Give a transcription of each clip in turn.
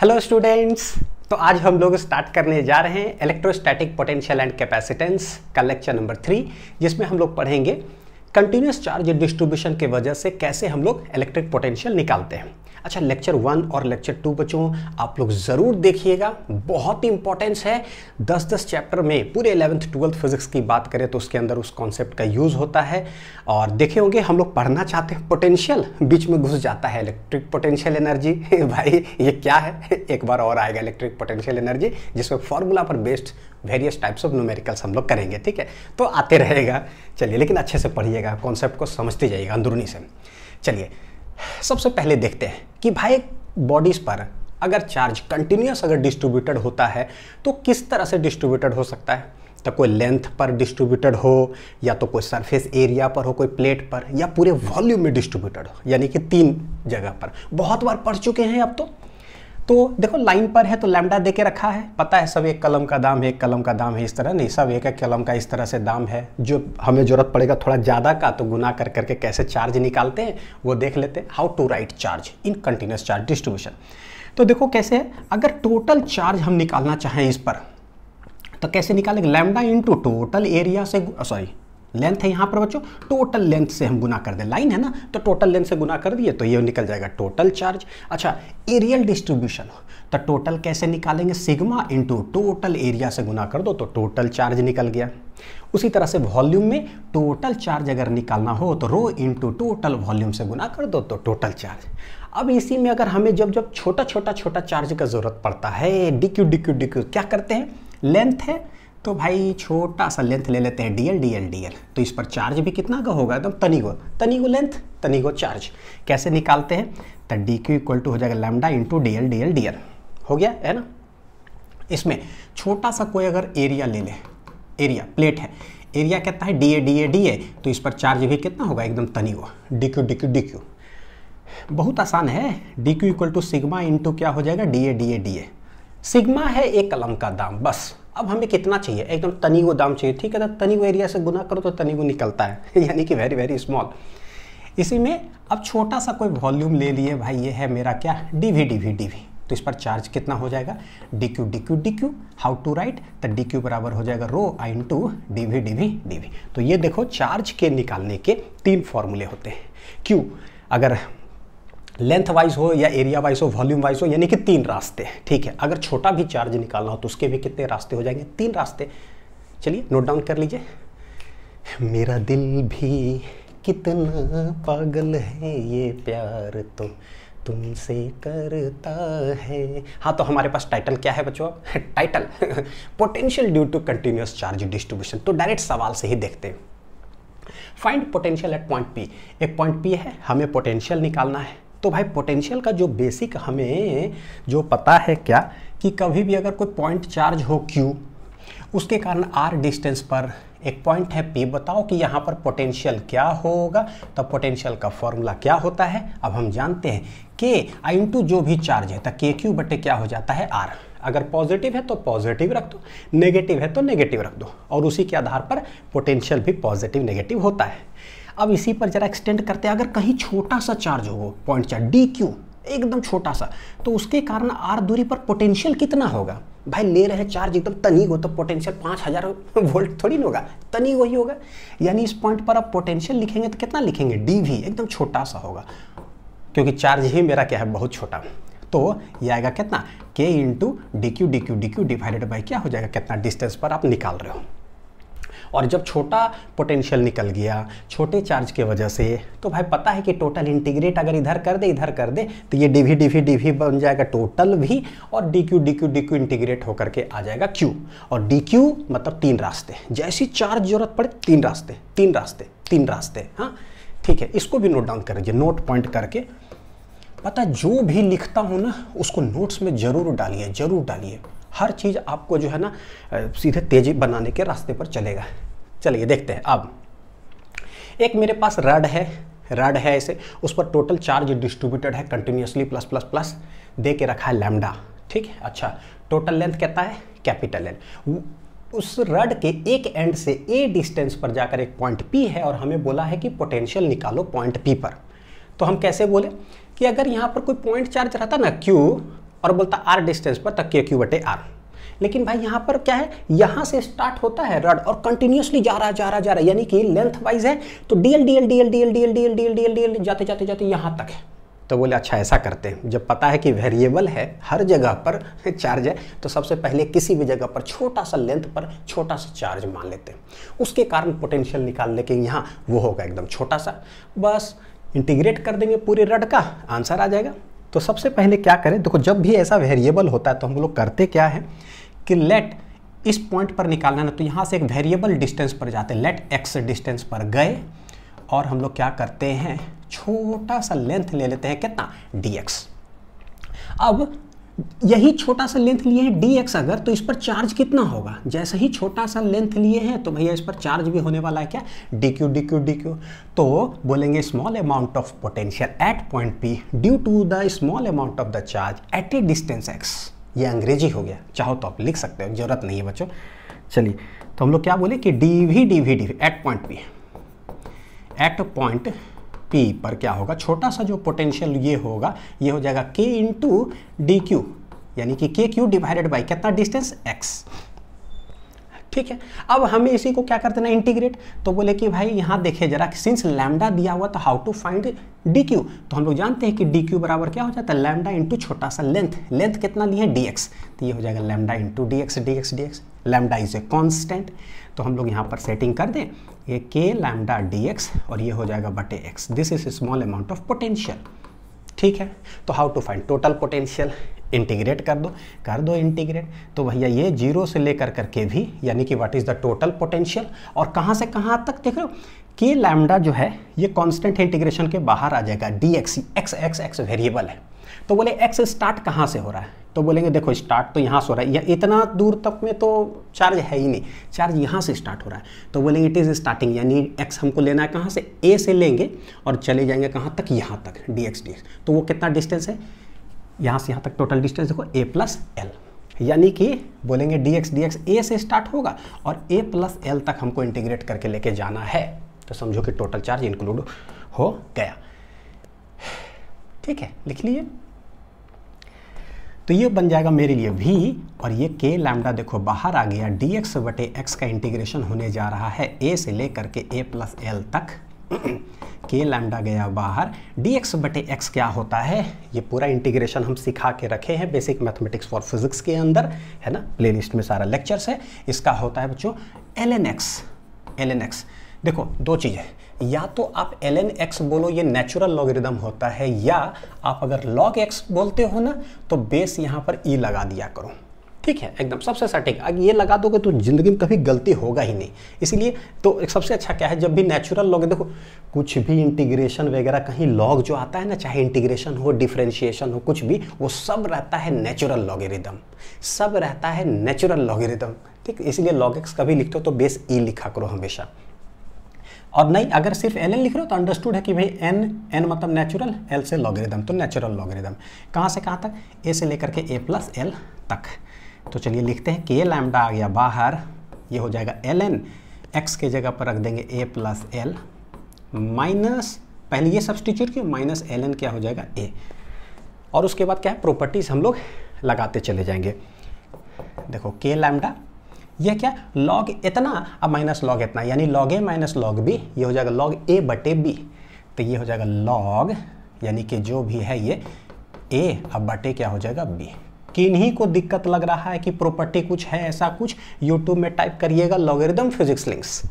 hello students तो आज हम लोग स्टार्ट करने जा रहे हैं इलेक्ट्रोस्टैटिक पोटेंशियल एंड कैपेसिटेंस का लेक्चर नंबर थ्री जिसमें हम लोग पढ़ेंगे कंटिन्यूस चार्ज डिस्ट्रीब्यूशन की वजह से कैसे हम लोग इलेक्ट्रिक पोटेंशियल निकालते हैं अच्छा लेक्चर वन और लेक्चर टू बच्चों आप लोग ज़रूर देखिएगा बहुत इंपॉर्टेंस है दस दस चैप्टर में पूरे एलेवंथ ट्वेल्थ फिजिक्स की बात करें तो उसके अंदर उस कॉन्सेप्ट का यूज़ होता है और देखे होंगे हम लोग पढ़ना चाहते हैं पोटेंशियल बीच में घुस जाता है इलेक्ट्रिक पोटेंशियल एनर्जी भाई ये क्या है एक बार और आएगा इलेक्ट्रिक पोटेंशियल एनर्जी जिसमें फॉर्मूला पर based various types of numericals हम लोग करेंगे ठीक है तो आते रहेगा चलिए लेकिन अच्छे से पढ़िएगा कॉन्सेप्ट को समझते जाइएगा अंदरूनी से चलिए सबसे पहले देखते हैं कि भाई बॉडीज़ पर अगर चार्ज कंटिन्यूस अगर डिस्ट्रीब्यूटेड होता है तो किस तरह से डिस्ट्रीब्यूटेड हो सकता है तो कोई लेंथ पर डिस्ट्रीब्यूटेड हो या तो कोई सरफेस एरिया पर हो कोई प्लेट पर या पूरे वॉल्यूम में डिस्ट्रीब्यूटेड हो यानी कि तीन जगह पर बहुत बार पढ़ चुके हैं अब तो तो देखो लाइन पर है तो लैमडा दे के रखा है पता है सब एक कलम का दाम है एक कलम का दाम है इस तरह नहीं सब एक एक कलम का इस तरह से दाम है जो हमें ज़रूरत पड़ेगा थोड़ा ज़्यादा का तो गुना कर करके कैसे चार्ज निकालते हैं वो देख लेते हैं how to write charge in continuous charge distribution तो देखो कैसे है अगर टोटल चार्ज हम निकालना चाहें इस पर तो कैसे निकालेंगे लैमडा इंटू टोटल एरिया से सॉरी लेंथ है यहाँ पर बच्चों टोटल लेंथ से हम गुना कर दें लाइन है ना तो टोटल लेंथ से गुना कर दिए तो ये निकल जाएगा टोटल चार्ज अच्छा एरियल डिस्ट्रीब्यूशन तो टोटल कैसे निकालेंगे सिग्मा इंटू टोटल एरिया से गुना कर दो तो टोटल चार्ज निकल गया उसी तरह से वॉल्यूम में टोटल चार्ज अगर निकालना हो तो रो इंटू टोटल वॉल्यूम से गुना कर दो तो टोटल चार्ज अब इसी में अगर हमें जब जब छोटा छोटा छोटा चार्ज का ज़रूरत पड़ता है डिक्यू डिक्यू डिक्यू क्या करते हैं लेंथ है तो भाई छोटा सा लेंथ ले लेते हैं डीएल डीएल डीएल तो इस पर चार्ज भी कितना का होगा एकदम तो तनिगो तनिगो लेंथ तनिगो चार्ज कैसे निकालते हैं तो डी क्यू इक्वल टू हो जाएगा lambda into d l d l d l हो गया है ना इसमें छोटा सा कोई अगर एरिया ले ले एरिया प्लेट है एरिया कहता है d a d a d a तो इस पर चार्ज भी कितना होगा एकदम तनिगो d Q D Q D q बहुत आसान है D q equal to sigma into क्या हो जाएगा d a d a d a sigma है एक कलम का दाम बस अब हमें कितना चाहिए एकदम वो तो दाम चाहिए ठीक है तनी वो एरिया से गुना करो तो वो निकलता है यानी कि वेरी वेरी स्मॉल इसी में अब छोटा सा कोई वॉल्यूम ले लिए भाई ये है मेरा क्या d we D we D v तो इस पर चार्ज कितना हो जाएगा d Q D Q D Q how to write तो डी क्यू बराबर हो जाएगा rho I into d we D we D v तो ये देखो चार्ज के निकालने के तीन फॉर्मूले होते हैं क्यू अगर लेंथ वाइज हो या एरिया वाइज हो वॉल्यूम वाइज हो यानी कि तीन रास्ते हैं ठीक है अगर छोटा भी चार्ज निकालना हो तो उसके भी कितने रास्ते हो जाएंगे तीन रास्ते चलिए नोट डाउन कर लीजिए मेरा दिल भी कितना पागल है ये प्यार तो तुमसे करता है हाँ तो हमारे पास टाइटल क्या है बच्चों title potential due to continuous charge distribution तो डायरेक्ट सवाल से ही देखते हैं find potential at point P एक पॉइंट पी है हमें पोटेंशियल निकालना है तो भाई पोटेंशियल का जो बेसिक हमें जो पता है क्या कि कभी भी अगर कोई पॉइंट चार्ज हो क्यू उसके कारण आर डिस्टेंस पर एक पॉइंट है पी बताओ कि यहाँ पर पोटेंशियल क्या होगा तो पोटेंशियल का फॉर्मूला क्या होता है अब हम जानते हैं के आई इंटू जो भी चार्ज है तो के क्यू बटे क्या हो जाता है आर अगर पॉजिटिव है तो पॉजिटिव रख दो नेगेटिव है तो नेगेटिव रख दो और उसी के आधार पर पोटेंशियल भी पॉजिटिव नेगेटिव होता है अब इसी पर ज़रा एक्सटेंड करते हैं अगर कहीं छोटा सा चार्ज हो पॉइंट चार्ज डी क्यू एकदम छोटा सा तो उसके कारण आर दूरी पर पोटेंशियल कितना होगा भाई ले रहे चार्ज एकदम तनी हो तो पोटेंशियल पाँच हज़ार वोल्ट थोड़ी ना होगा तनी वही होगा यानी इस पॉइंट पर आप पोटेंशियल लिखेंगे तो कितना लिखेंगे डी भी एकदम छोटा सा होगा क्योंकि चार्ज ही मेरा क्या है बहुत छोटा तो ये आएगा कितना k into d Q D Q D q divided by क्या हो जाएगा कितना डिस्टेंस पर आप निकाल रहे हो और जब छोटा पोटेंशियल निकल गया छोटे चार्ज की वजह से तो भाई पता है कि टोटल इंटीग्रेट अगर इधर कर दे इधर कर दे तो ये d we D we D v बन जाएगा टोटल भी और D Q D Q D q integrate होकर के आ जाएगा क्यू और डी क्यू मतलब तीन रास्ते जैसी चार्ज जरूरत पड़े तीन रास्ते तीन रास्ते तीन रास्ते हाँ ठीक है इसको भी नोट डाउन कर लीजिए नोट पॉइंट करके पता जो भी लिखता हूँ ना उसको नोट्स में ज़रूर डालिए ज़रूर डालिए हर चीज़ आपको जो है ना सीधे तेजी बनाने के रास्ते पर चलेगा चलिए देखते हैं अब एक मेरे पास रड है रड है ऐसे उस पर टोटल चार्ज डिस्ट्रीब्यूटेड है कंटिन्यूसली प्लस प्लस प्लस दे के रखा है लैमडा ठीक है अच्छा टोटल लेंथ कहता है कैपिटल एल उस रड के एक एंड से ए डिस्टेंस पर जाकर एक पॉइंट पी है और हमें बोला है कि पोटेंशियल निकालो पॉइंट पी पर तो हम कैसे बोले कि अगर यहाँ पर कोई पॉइंट चार्ज रहता ना क्यू और बोलता आर डिस्टेंस पर तक के क्यू बटे आर लेकिन भाई यहाँ पर क्या है यहाँ से स्टार्ट होता है रड और कंटिन्यूसली जा रहा जा रहा जा रहा यानी कि लेंथ वाइज है तो d l d l d l d l d l d l d l d l d l जाते जाते जाते यहाँ तक है तो बोले अच्छा ऐसा करते हैं जब पता है कि वेरिएबल है हर जगह पर चार्ज है तो सबसे पहले किसी भी जगह पर छोटा सा लेंथ पर छोटा सा चार्ज मान लेते हैं उसके कारण पोटेंशियल निकाल लेके यहाँ वो होगा एकदम छोटा सा बस इंटीग्रेट कर देंगे पूरे रड का आंसर आ जाएगा तो सबसे पहले क्या करें देखो जब भी ऐसा वेरिएबल होता है तो हम लोग करते क्या है कि लेट इस पॉइंट पर निकालना ना तो यहाँ से एक वेरिएबल डिस्टेंस पर जाते हैं लेट एक्स डिस्टेंस पर गए और हम लोग क्या करते हैं छोटा सा लेंथ ले लेते हैं कितना डी एक्स अब यही छोटा सा लेंथ लिए हैं डी एक्स अगर तो इस पर चार्ज कितना होगा जैसे ही छोटा सा लेंथ लिए हैं तो भैया इस पर चार्ज भी होने वाला है क्या d Q D Q D Q तो बोलेंगे small amount of potential at point P due to the small amount of the charge at a distance x ये अंग्रेजी हो गया चाहो तो आप लिख सकते हो जरूरत नहीं है बच्चों चलिए तो हम लोग क्या बोले कि d we D we d at point P at point P पर क्या होगा छोटा सा जो पोटेंशियल ये होगा ये हो जाएगा के इंटू डी क्यू यानी कि के क्यू डिवाइडेड बाई कितना डिस्टेंस एक्स ठीक है अब हमें इसी को क्या कर देना इंटीग्रेट तो बोले कि भाई यहाँ देखे जरा सिंस लैमडा दिया हुआ तो how to find D Q तो हम लोग जानते हैं कि डी क्यू बराबर क्या हो जाता है लैमडा इंटू छोटा सा लेंथ लेंथ कितना लिए डी एक्स तो ये हो जाएगा lambda into D x D x D x lambda is a constant तो हम लोग यहाँ पर सेटिंग कर दें ये के लैमडा डी एक्स और ये हो जाएगा बटे x this is small amount of potential ठीक है तो how to find total potential integrate कर दो कर दो इंटीग्रेट तो भैया ये जीरो से लेकर करके भी यानी कि what is the total potential और कहाँ से कहाँ तक देख रहे हो के लैमडा जो है ये कांस्टेंट इंटीग्रेशन के बाहर आ जाएगा d x x x x variable है तो बोले एक्स स्टार्ट कहाँ से हो रहा है तो बोलेंगे देखो स्टार्ट तो यहाँ से हो रहा है या इतना दूर तक में तो चार्ज है ही नहीं चार्ज यहाँ से स्टार्ट हो रहा है तो बोलेंगे इट इज़ स्टार्टिंग यानी एक्स हमको लेना है कहाँ से ए से लेंगे और चले जाएंगे कहाँ तक यहाँ तक डी एक्स डी एक्स तो वो कितना डिस्टेंस है यहाँ से यहाँ तक टोटल डिस्टेंस देखो ए प्लस एल यानी कि बोलेंगे D x D X A से स्टार्ट होगा और ए प्लस एल तक हमको इंटीग्रेट करके लेके जाना है तो समझो कि टोटल चार्ज इंक्लूड हो गया ठीक है लिख लिए तो ये बन जाएगा मेरे लिए v और ये k लैमडा देखो बाहर आ गया dx बटे एक्स का इंटीग्रेशन होने जा रहा है a से लेकर के a प्लस एल तक के लैम्डा गया बाहर डी एक्स बटे एक्स क्या होता है ये पूरा इंटीग्रेशन हम सिखा के रखे हैं बेसिक मैथमेटिक्स फॉर फिजिक्स के अंदर है ना प्ले लिस्ट में सारा लेक्चर्स है इसका होता है बच्चों L N X L N X देखो दो चीज़ें या तो आप एल एन एक्स बोलो ये नेचुरल लॉगरिदम होता है या आप अगर लॉग एक्स बोलते हो ना तो बेस यहाँ पर ई e लगा दिया करो ठीक है एकदम सबसे सटीक अच्छा अगर ये लगा दोगे तो ज़िंदगी में कभी गलती होगा ही नहीं इसलिए तो सबसे अच्छा क्या है जब भी नेचुरल लॉग देखो कुछ भी इंटीग्रेशन वगैरह कहीं लॉग जो आता है ना चाहे इंटीग्रेशन हो डिफ्रेंशिएशन हो कुछ भी वो सब रहता है नेचुरल लॉगेरिदम सब रहता है नेचुरल लॉगेरिदम ठीक इसीलिए लॉग एक्स कभी लिखते हो तो बेस ई e लिखा करो हमेशा और नहीं अगर सिर्फ एल एन लिख रहे हो तो अंडरस्टूड है कि भाई एन एन मतलब नेचुरल एल से लॉगरिदम तो नेचुरल लॉगरिदम कहाँ से कहाँ तक ए से लेकर के ए प्लस एल तक तो चलिए लिखते हैं के लैमडा आ गया बाहर ये हो जाएगा एल एन एक्स के जगह पर रख देंगे ए प्लस एल माइनस पहले ये सब्सटीट्यूट किया माइनस एल एन क्या हो जाएगा ए और उसके बाद क्या है प्रॉपर्टीज़ हम लोग लगाते चले जाएंगे देखो के लैमडा यह क्या लॉग इतना अब माइनस लॉग इतना यानी log A minus log B ये हो जाएगा लॉग ए बटे बी तो ये हो जाएगा लॉग यानी कि जो भी है ये ए अब बटे क्या हो जाएगा बी किन्हीं को दिक्कत लग रहा है कि प्रॉपर्टी कुछ है ऐसा कुछ यूट्यूब में टाइप करिएगा लॉगरिदम फिजिक्स लिंक्स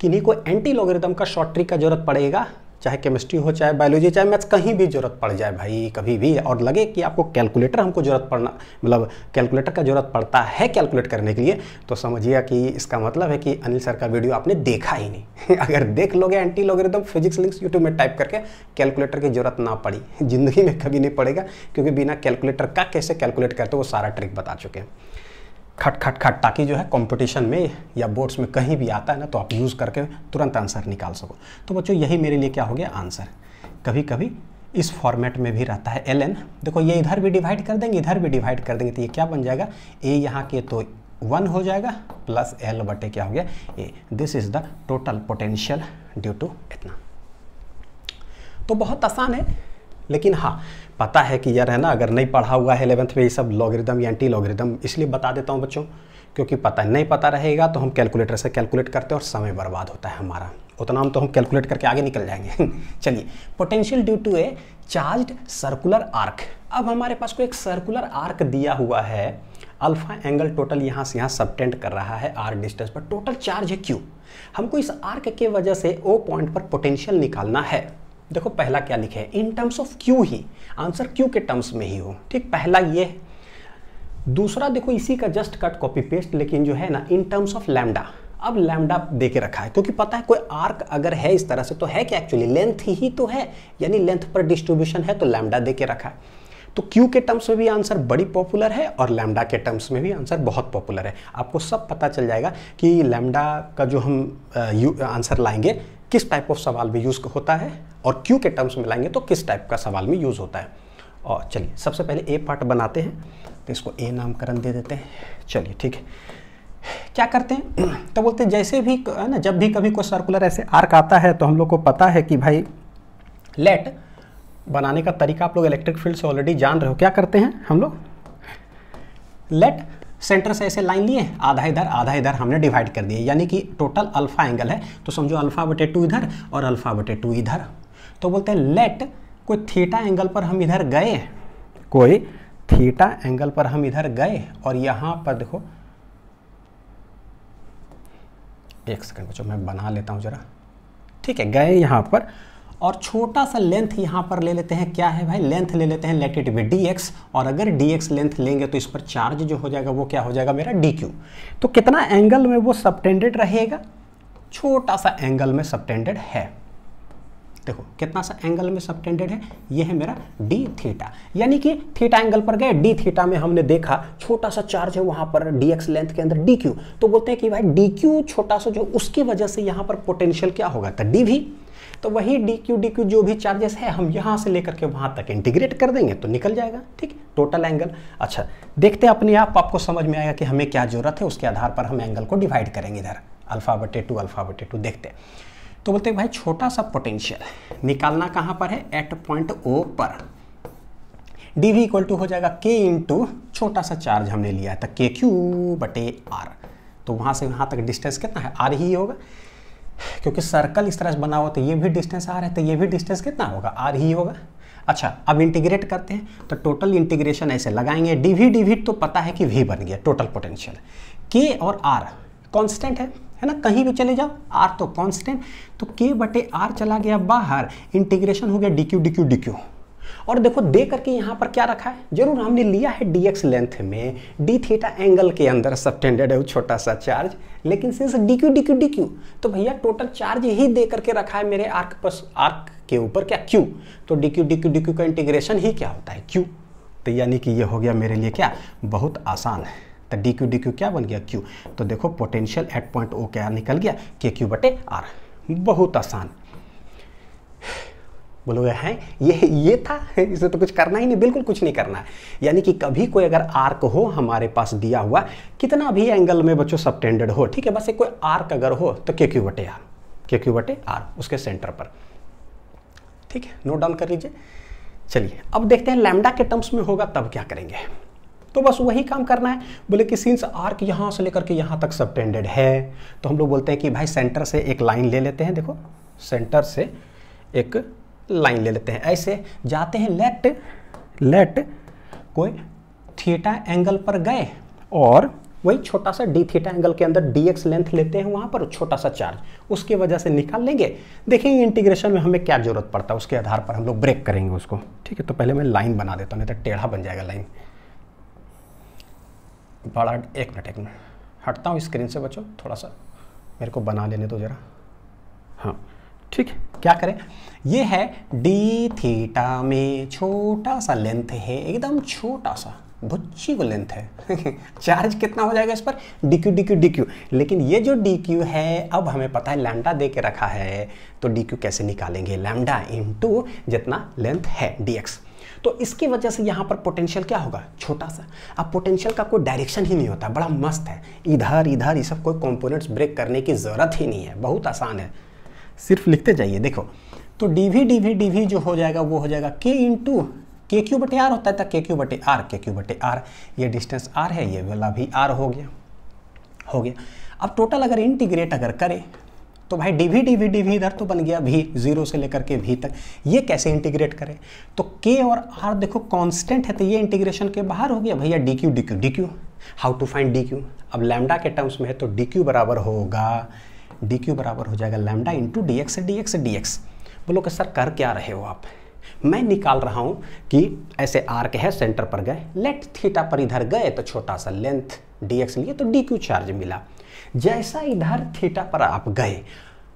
किन्हीं को एंटी लॉगरिदम का शॉर्ट ट्रिक का जरूरत पड़ेगा चाहे केमिस्ट्री हो चाहे बायोलॉजी चाहे मैथ्स कहीं भी ज़रूरत पड़ जाए भाई कभी भी और लगे कि आपको कैलकुलेटर हमको ज़रूरत पड़ना मतलब कैलकुलेटर का ज़रूरत पड़ता है कैलकुलेट करने के लिए तो समझिएगा कि इसका मतलब है कि अनिल सर का वीडियो आपने देखा ही नहीं अगर देख लोगे एंटी तो फिजिक्स लिंक्स यूट्यूब में टाइप करके कैलकुलेटर की ज़रूरत ना पड़ी ज़िंदगी में कभी नहीं पड़ेगा क्योंकि बिना कैलकुलेटर का कैसे कैलकुलेट करते वो सारा ट्रिक बता चुके हैं खट खट खट ताकि जो है कंपटीशन में या बोर्ड्स में कहीं भी आता है ना तो आप यूज़ करके तुरंत आंसर निकाल सको तो बच्चों यही मेरे लिए क्या हो गया आंसर कभी कभी इस फॉर्मेट में भी रहता है एल एन देखो ये इधर भी डिवाइड कर देंगे इधर भी डिवाइड कर देंगे तो ये क्या बन जाएगा ए यहाँ के तो वन हो जाएगा प्लस एल बटे क्या हो गया A this is the total potential due to इतना तो बहुत आसान है लेकिन हाँ पता है कि यार है ना अगर नहीं पढ़ा हुआ है एलेवंथ में ये सब लॉगरिदम या एंटी लॉगरिदम इसलिए बता देता हूँ बच्चों क्योंकि पता नहीं पता रहेगा तो हम कैलकुलेटर से कैलकुलेट करते हैं और समय बर्बाद होता है हमारा उतना हम तो हम कैलकुलेट करके आगे निकल जाएंगे चलिए potential due to a charge circular arc अब हमारे पास को एक सर्कुलर आर्क दिया हुआ है अल्फा एंगल टोटल यहाँ से यहाँ सबटेंड कर रहा है आर डिस्टेंस पर टोटल चार्ज है क्यू हमको इस आर्क के वजह से ओ पॉइंट पर पोटेंशियल निकालना है देखो पहला क्या लिखे इन टर्म्स ऑफ क्यू ही आंसर क्यू के टर्म्स में ही हो ठीक पहला ये है दूसरा देखो इसी का जस्ट कट कॉपी पेस्ट लेकिन जो है ना इन टर्म्स ऑफ लैमडा अब लैमडा दे के रखा है क्योंकि पता है कोई आर्क अगर है इस तरह से तो है क्या एक्चुअली लेंथ ही तो है यानी लेंथ पर डिस्ट्रीब्यूशन है तो लैमडा दे के रखा है तो क्यू के टर्म्स में भी आंसर बड़ी पॉपुलर है और लैमडा के टर्म्स में भी आंसर बहुत पॉपुलर है आपको सब पता चल जाएगा कि लैमडा का जो हम आंसर लाएंगे किस टाइप ऑफ सवाल में यूज़ होता है और क्यू के टर्म्स में लाएंगे तो किस टाइप का सवाल में यूज़ होता है और चलिए सबसे पहले ए पार्ट बनाते हैं तो इसको ए नामकरण दे देते हैं चलिए ठीक है क्या करते हैं तो बोलते हैं जैसे भी है ना जब भी कभी कोई सर्कुलर ऐसे आर्क आता है तो हम लोग को पता है कि भाई लेट बनाने का तरीका आप लोग इलेक्ट्रिक फील्ड से ऑलरेडी जान रहे हो क्या करते हैं हम लोग लेट सेंटर से ऐसे लाइन लिए आधा इधर आधा इधर हमने डिवाइड कर दिए यानी कि टोटल अल्फा एंगल है तो समझो अल्फा बटे टू इधर और अल्फा बटे टू इधर तो बोलते हैं लेट कोई थीटा एंगल पर हम इधर गए कोई थीटा एंगल पर हम इधर गए और यहाँ पर देखो एक सेकंड बच्चों मैं बना लेता हूँ ज़रा ठीक है गए यहाँ पर और छोटा सा लेंथ यहाँ पर ले लेते हैं क्या है भाई लेंथ ले लेते हैं let it be D X और अगर डी एक्स लेंथ लेंगे तो इस पर चार्ज जो हो जाएगा वो क्या हो जाएगा मेरा डी क्यू तो कितना एंगल में वो सबटेंडेड रहेगा छोटा सा एंगल में सबटेंडेड है देखो कितना सा एंगल में सबटेंडेड है ये है मेरा डी थीटा यानी कि थीटा एंगल पर गए डी थीटा में हमने देखा छोटा सा चार्ज है वहां पर डी एक्स लेंथ के अंदर डी क्यू तो बोलते हैं कि भाई डी क्यू छोटा सा जो उसकी वजह से यहां पर पोटेंशियल क्या होगा तो डी भी तो वही डी क्यू डी क्यू जो भी चार्जेस है हम यहाँ से लेकर के वहाँ तक इंटीग्रेट कर देंगे तो निकल जाएगा ठीक टोटल एंगल अच्छा देखते हैं अपने आप आपको समझ में आएगा कि हमें क्या जरूरत है उसके आधार पर हम एंगल को डिवाइड करेंगे इधर अल्फा बटे टू अल्फा बटे टू देखते तो बोलते हैं भाई छोटा सा पोटेंशियल निकालना कहाँ पर है एट पॉइंट ओ पर डी वी इक्वल टू हो जाएगा के इंटू छोटा सा चार्ज हमने लिया था के क्यू बटे आर तो वहाँ से वहाँ तक डिस्टेंस कितना है आर ही होगा क्योंकि सर्कल इस तरह से बना हुआ तो ये भी डिस्टेंस आर है तो ये भी डिस्टेंस कितना होगा आर ही होगा अच्छा अब इंटीग्रेट करते हैं तो टोटल इंटीग्रेशन ऐसे लगाएंगे डीवी डीवी तो पता है कि वी बन गया टोटल पोटेंशियल के और आर कॉन्स्टेंट है है ना कहीं भी चले जाओ आर तो कॉन्स्टेंट तो के बटे आर चला गया बाहर इंटीग्रेशन हो गया D Q D Q D Q और देखो दे करके यहाँ पर क्या रखा है जरूर हमने लिया है डी एक्स लेंथ में डी थीटा एंगल के अंदर सबटेंडेड है वो छोटा सा चार्ज लेकिन since dq dq dq D Q तो भैया टोटल चार्ज ही दे करके रखा है मेरे आर्क पर आर्क के ऊपर क्या क्यू तो D Q D Q D Q का इंटीग्रेशन ही क्या होता है क्यू तो यानी कि ये हो गया मेरे लिए क्या बहुत आसान है तो डी क्यू डी क्यू क्या बन गया क्यू तो देखो पोटेंशियल एट पॉइंट ओ क्या निकल गया के क्यू बटे आर बहुत आसान बोलोगे हैं ये ये था इसे तो कुछ करना ही नहीं बिल्कुल कुछ नहीं करना है यानी कि कभी कोई अगर आर्क हो हमारे पास दिया हुआ कितना भी एंगल में बच्चों सबटेंडेड हो ठीक है बस एक कोई आर्क अगर हो तो के क्यू बटे आर के क्यू बटे आर उसके सेंटर पर ठीक है नोट डाउन कर लीजिए चलिए अब देखते हैं लैमडा के टर्म्स में होगा तब क्या करेंगे तो बस वही काम करना है बोले कि सिंस आर्क यहाँ से लेकर के यहाँ तक सबटेंडेड है तो हम लोग बोलते हैं कि भाई सेंटर से एक लाइन ले लेते हैं देखो सेंटर से एक लाइन ले लेते हैं ऐसे जाते हैं लेट लेट कोई थीटा एंगल पर गए और वही छोटा सा डी थीटा एंगल के अंदर डी एक्स लेंथ लेते हैं वहाँ पर छोटा सा चार्ज उसकी वजह से निकाल लेंगे देखेंगे इंटीग्रेशन में हमें क्या जरूरत पड़ता है उसके आधार पर हम लोग ब्रेक करेंगे उसको ठीक है तो पहले मैं लाइन बना देता हूँ नहीं तो टेढ़ा बन जाएगा लाइन बड़ा एक मिनट एक मिनट हटता हूँ स्क्रीन से बचो थोड़ा सा मेरे को बना लेने दो ज़रा हाँ ठीक क्या करें ये है डी थीटा में छोटा सा लेंथ है एकदम छोटा सा भुच्ची को लेंथ है चार्ज कितना हो जाएगा इस पर D Q D Q D Q लेकिन ये जो डी क्यू है अब हमें पता है लैमडा दे के रखा है तो डी क्यू कैसे निकालेंगे लैमडा इंटू जितना लेंथ है डी एक्स तो इसकी वजह से यहाँ पर पोटेंशियल क्या होगा छोटा सा अब पोटेंशियल का कोई डायरेक्शन ही नहीं होता बड़ा मस्त है इधर इधर ये सब कोई कॉम्पोनेंट्स ब्रेक करने की ज़रूरत ही नहीं है बहुत आसान है सिर्फ लिखते जाइए देखो तो D we D we D V जो हो जाएगा वो हो जाएगा K into K Q बटे आर होता तो के क्यू बटे आर के क्यू बटे आर ये डिस्टेंस आर है ये वाला भी आर हो गया हो गया अब टोटल अगर इंटीग्रेट अगर करें तो भाई D we D we D V इधर तो बन गया भी जीरो से लेकर के वी तक ये कैसे इंटीग्रेट करें तो के और आर देखो कांस्टेंट है तो ये इंटीग्रेशन के बाहर हो गया भैया D Q D Q D Q how to find D Q अब लैमडा के टर्म्स में है तो डी क्यू बराबर होगा डी क्यू बराबर हो जाएगा lambda into D x D x D X बोलो कि सर कर क्या रहे हो आप मैं निकाल रहा हूँ कि ऐसे आर के है सेंटर पर गए लेट थीटा पर इधर गए तो छोटा सा लेंथ डी एक्स लिए तो डी क्यू चार्ज मिला जैसा इधर थीटा पर आप गए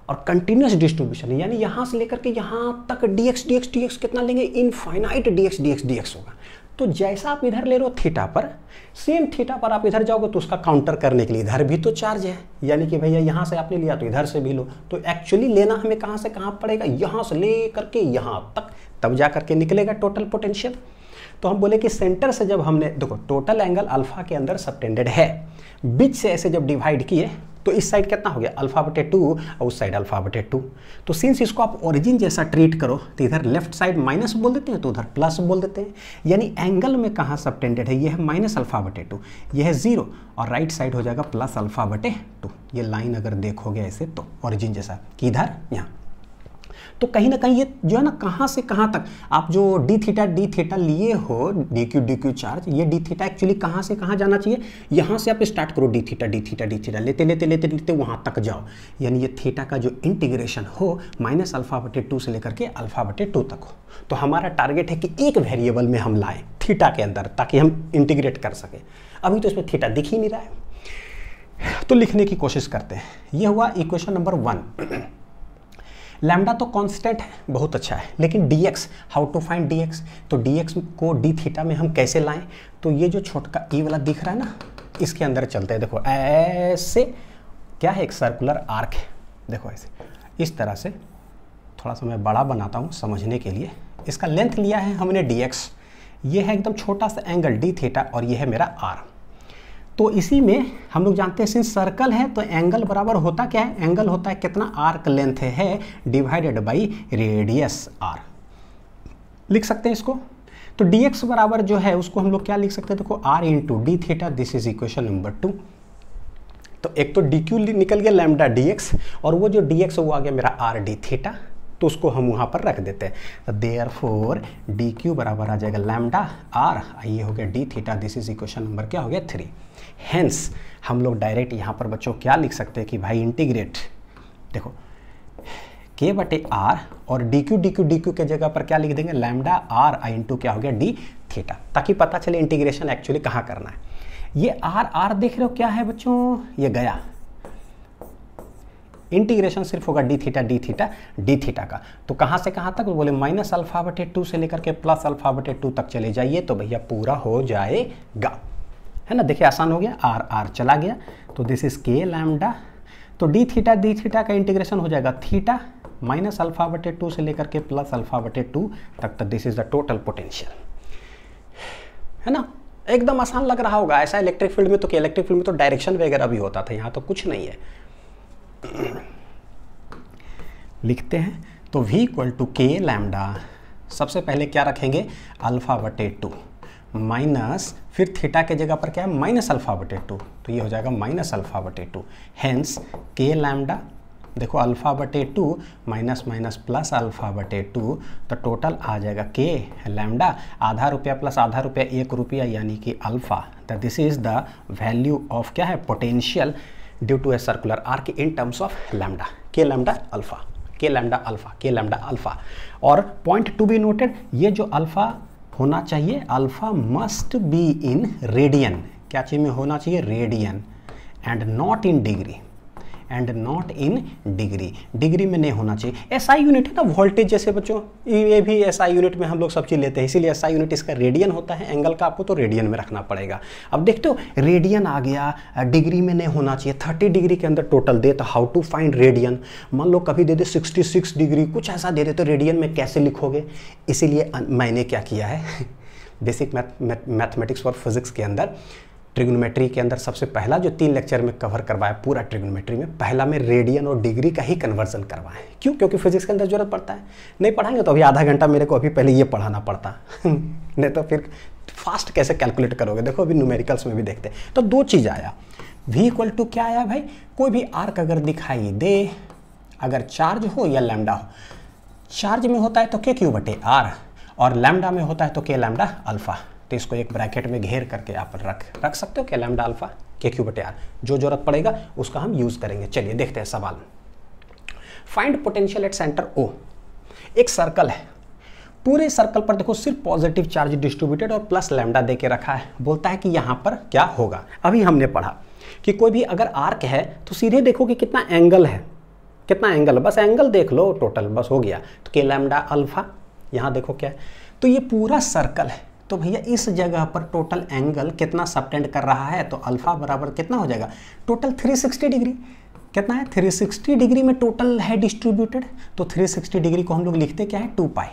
और कंटिन्यूस डिस्ट्रीब्यूशन यानी यहाँ से लेकर के यहाँ तक D x D x D X कितना लेंगे infinite D x D x D X होगा तो जैसा आप इधर ले रहे हो थीटा पर सेम थीटा पर आप इधर जाओगे तो उसका काउंटर करने के लिए इधर भी तो चार्ज है यानी कि भैया यहाँ से आपने लिया तो इधर से भी लो तो एक्चुअली लेना हमें कहाँ से कहाँ पड़ेगा यहाँ से ले करके यहाँ तक तब जा करके निकलेगा टोटल पोटेंशियल तो हम बोले कि सेंटर से जब हमने देखो टोटल एंगल अल्फा के अंदर सबटेंडेड है बीच से ऐसे जब डिवाइड किए तो इस साइड कितना हो गया अल्फा बटे टू और उस साइड अल्फा बटे टू तो सिंस इसको आप ओरिजिन जैसा ट्रीट करो तो इधर लेफ्ट साइड माइनस बोल देते हैं तो उधर प्लस बोल देते हैं यानी एंगल में कहाँ सबटेंडेड है यह है माइनस अल्फा बटे टू यह है जीरो और राइट साइड हो जाएगा प्लस अल्फा बटे टू ये लाइन अगर देखोगे ऐसे तो ओरिजिन जैसा कि इधर यहाँ तो कहीं ना कहीं ये जो है ना कहाँ से कहाँ तक आप जो डी थीटा डी थीटा लिए हो D Q D Q charge ये डी थीटा एक्चुअली कहाँ से कहाँ जाना चाहिए यहाँ से आप स्टार्ट करो D theta D theta D theta लेते लेते लेते लेते वहाँ तक जाओ यानी ये थीटा का जो इंटीग्रेशन हो माइनस अल्फा बटे टू से लेकर के अल्फा बटे टू तक हो तो हमारा टारगेट है कि एक वेरिएबल में हम लाएँ थीटा के अंदर ताकि हम इंटीग्रेट कर सकें अभी तो इसमें थीटा दिख ही नहीं रहा है तो लिखने की कोशिश करते हैं यह हुआ इक्वेशन नंबर वन लैमडा तो कांस्टेंट है बहुत अच्छा है लेकिन D X how to find D X तो डी एक्स को डी थीटा में हम कैसे लाएं तो ये जो छोटका ई e वाला दिख रहा है ना इसके अंदर चलते हैं देखो ऐसे क्या है एक सर्कुलर आर्क है देखो ऐसे इस तरह से थोड़ा सा मैं बड़ा बनाता हूँ समझने के लिए इसका लेंथ लिया है हमने डी एक्स ये है एकदम छोटा सा एंगल डी थीटा और ये है मेरा आर्म तो इसी में हम लोग जानते हैं सिंस सर्कल है तो एंगल बराबर होता क्या है एंगल होता है कितना आर्क लेंथ है डिवाइडेड बाई रेडियस आर लिख सकते हैं इसको तो डी एक्स बराबर जो है उसको हम लोग क्या लिख सकते हैं देखो R two D theta this is equation number two तो एक तो डी क्यू निकल गया लैमडा डी एक्स और वो जो डी एक्स वो आ गया मेरा आर डी थीटा तो उसको हम वहां पर रख देते हैं देयर फोर डी क्यू बराबर आ जाएगा लैमडा आर ये हो गया D theta this is equation number क्या हो गया थ्री हैंस हम लोग डायरेक्ट यहाँ पर बच्चों क्या लिख सकते हैं कि भाई इंटीग्रेट देखो के बटे आर और D Q D Q D Q के जगह पर क्या लिख देंगे लैमडा आर आई इंटू क्या हो गया डी थीटा ताकि पता चले इंटीग्रेशन एक्चुअली कहाँ करना है ये आर आर देख रहे हो क्या है बच्चों ये गया इंटीग्रेशन सिर्फ होगा D theta D theta D theta का तो कहाँ से कहाँ तक बोले माइनस अल्फा बटे टू से लेकर के प्लस अल्फा बटे टू तक चले जाइए तो भैया पूरा हो जाएगा है ना देखिए आसान हो गया आर आर चला गया तो दिस इज के लैमडा तो डी थीटा डी थीटा का इंटीग्रेशन हो जाएगा थीटा माइनस अल्फा बटे टू से लेकर के प्लस अल्फा बटे टू तक तो this is the total potential है ना एकदम आसान लग रहा होगा ऐसा इलेक्ट्रिक फील्ड में तो क्या इलेक्ट्रिक फील्ड में तो डायरेक्शन वगैरह भी होता था यहाँ तो कुछ नहीं है लिखते हैं तो v equal to K lambda सबसे पहले क्या रखेंगे अल्फा बटे टू माइनस फिर थीटा के जगह पर क्या है माइनस अल्फा बटे टू तो ये हो जाएगा माइनस अल्फा बटे टू हैंस के लैमडा देखो अल्फ़ा बटे two minus minus plus alpha बटे टू तो टोटल आ जाएगा के लैमडा आधा रुपया प्लस आधा रुपया एक रुपया यानी कि alpha the this is the value of क्या है potential due to a circular arc के in terms of lambda K lambda alpha K lambda alpha K lambda alpha और पॉइंट टू बी नोटेड ये जो अल्फ़ा होना चाहिए alpha must be in radian क्या चाहिए में होना चाहिए radian and not in degree and not in degree degree में नहीं होना चाहिए एस SI यूनिट है ना वोल्टेज जैसे बच्चों ये भी एस SI यूनिट में हम लोग सब चीज़ लेते हैं इसीलिए एस आई यूनिट इसका रेडियन होता है एंगल का आपको तो रेडियन में रखना पड़ेगा अब देखते हो रेडियन आ गया डिग्री में नहीं होना चाहिए थर्टी डिग्री के अंदर टोटल दे तो हाउ टू फाइंड रेडियन मान लो कभी दे दे सिक्सटी सिक्स डिग्री कुछ ऐसा दे दे तो रेडियन में कैसे लिखोगे इसीलिए मैंने क्या किया है बेसिक मैथ मैथमेटिक्स और फिजिक्स के अंदर ट्रिग्नोमेट्री के अंदर सबसे पहला जो तीन लेक्चर में कवर करवाया पूरा ट्रिग्नोमेट्री में पहला में रेडियन और डिग्री का ही कन्वर्जन करवाएं क्यों क्योंकि फिजिक्स के अंदर जरूरत पड़ता है नहीं पढ़ाएंगे तो अभी आधा घंटा मेरे को अभी पहले ये पढ़ाना पड़ता नहीं तो फिर फास्ट कैसे कैलकुलेट करोगे देखो अभी न्यूमेरिकल्स में भी देखते हैं तो दो चीज़ आया वी इक्वल टू क्या आया भाई कोई भी आर्क अगर दिखाई दे अगर चार्ज हो या लैमडा हो चार्ज में होता है तो के क्यू बटे आर और लैमडा में होता है तो के लैमडा अल्फ़ा तो इसको एक ब्रैकेट में घेर करके आप रख रख सकते हो क्या लैमडा अल्फा के क्यू बटे आर जो जरूरत पड़ेगा उसका हम यूज़ करेंगे चलिए देखते हैं सवाल find potential at centre O एक सर्कल है पूरे सर्कल पर देखो सिर्फ पॉजिटिव चार्ज डिस्ट्रीब्यूटेड और प्लस लैमडा दे के रखा है बोलता है कि यहाँ पर क्या होगा अभी हमने पढ़ा कि कोई भी अगर आर्क है तो सीधे देखो कि कितना एंगल है कितना एंगल बस एंगल देख लो टोटल बस हो गया तो के लैमडा अल्फा यहाँ देखो क्या है तो ये पूरा सर्कल है तो भैया इस जगह पर टोटल एंगल कितना सबटेंड कर रहा है तो अल्फ़ा बराबर कितना हो जाएगा टोटल 360 डिग्री कितना है 360 डिग्री में टोटल है डिस्ट्रीब्यूटेड तो 360 डिग्री को हम लोग लिखते क्या है टू पाई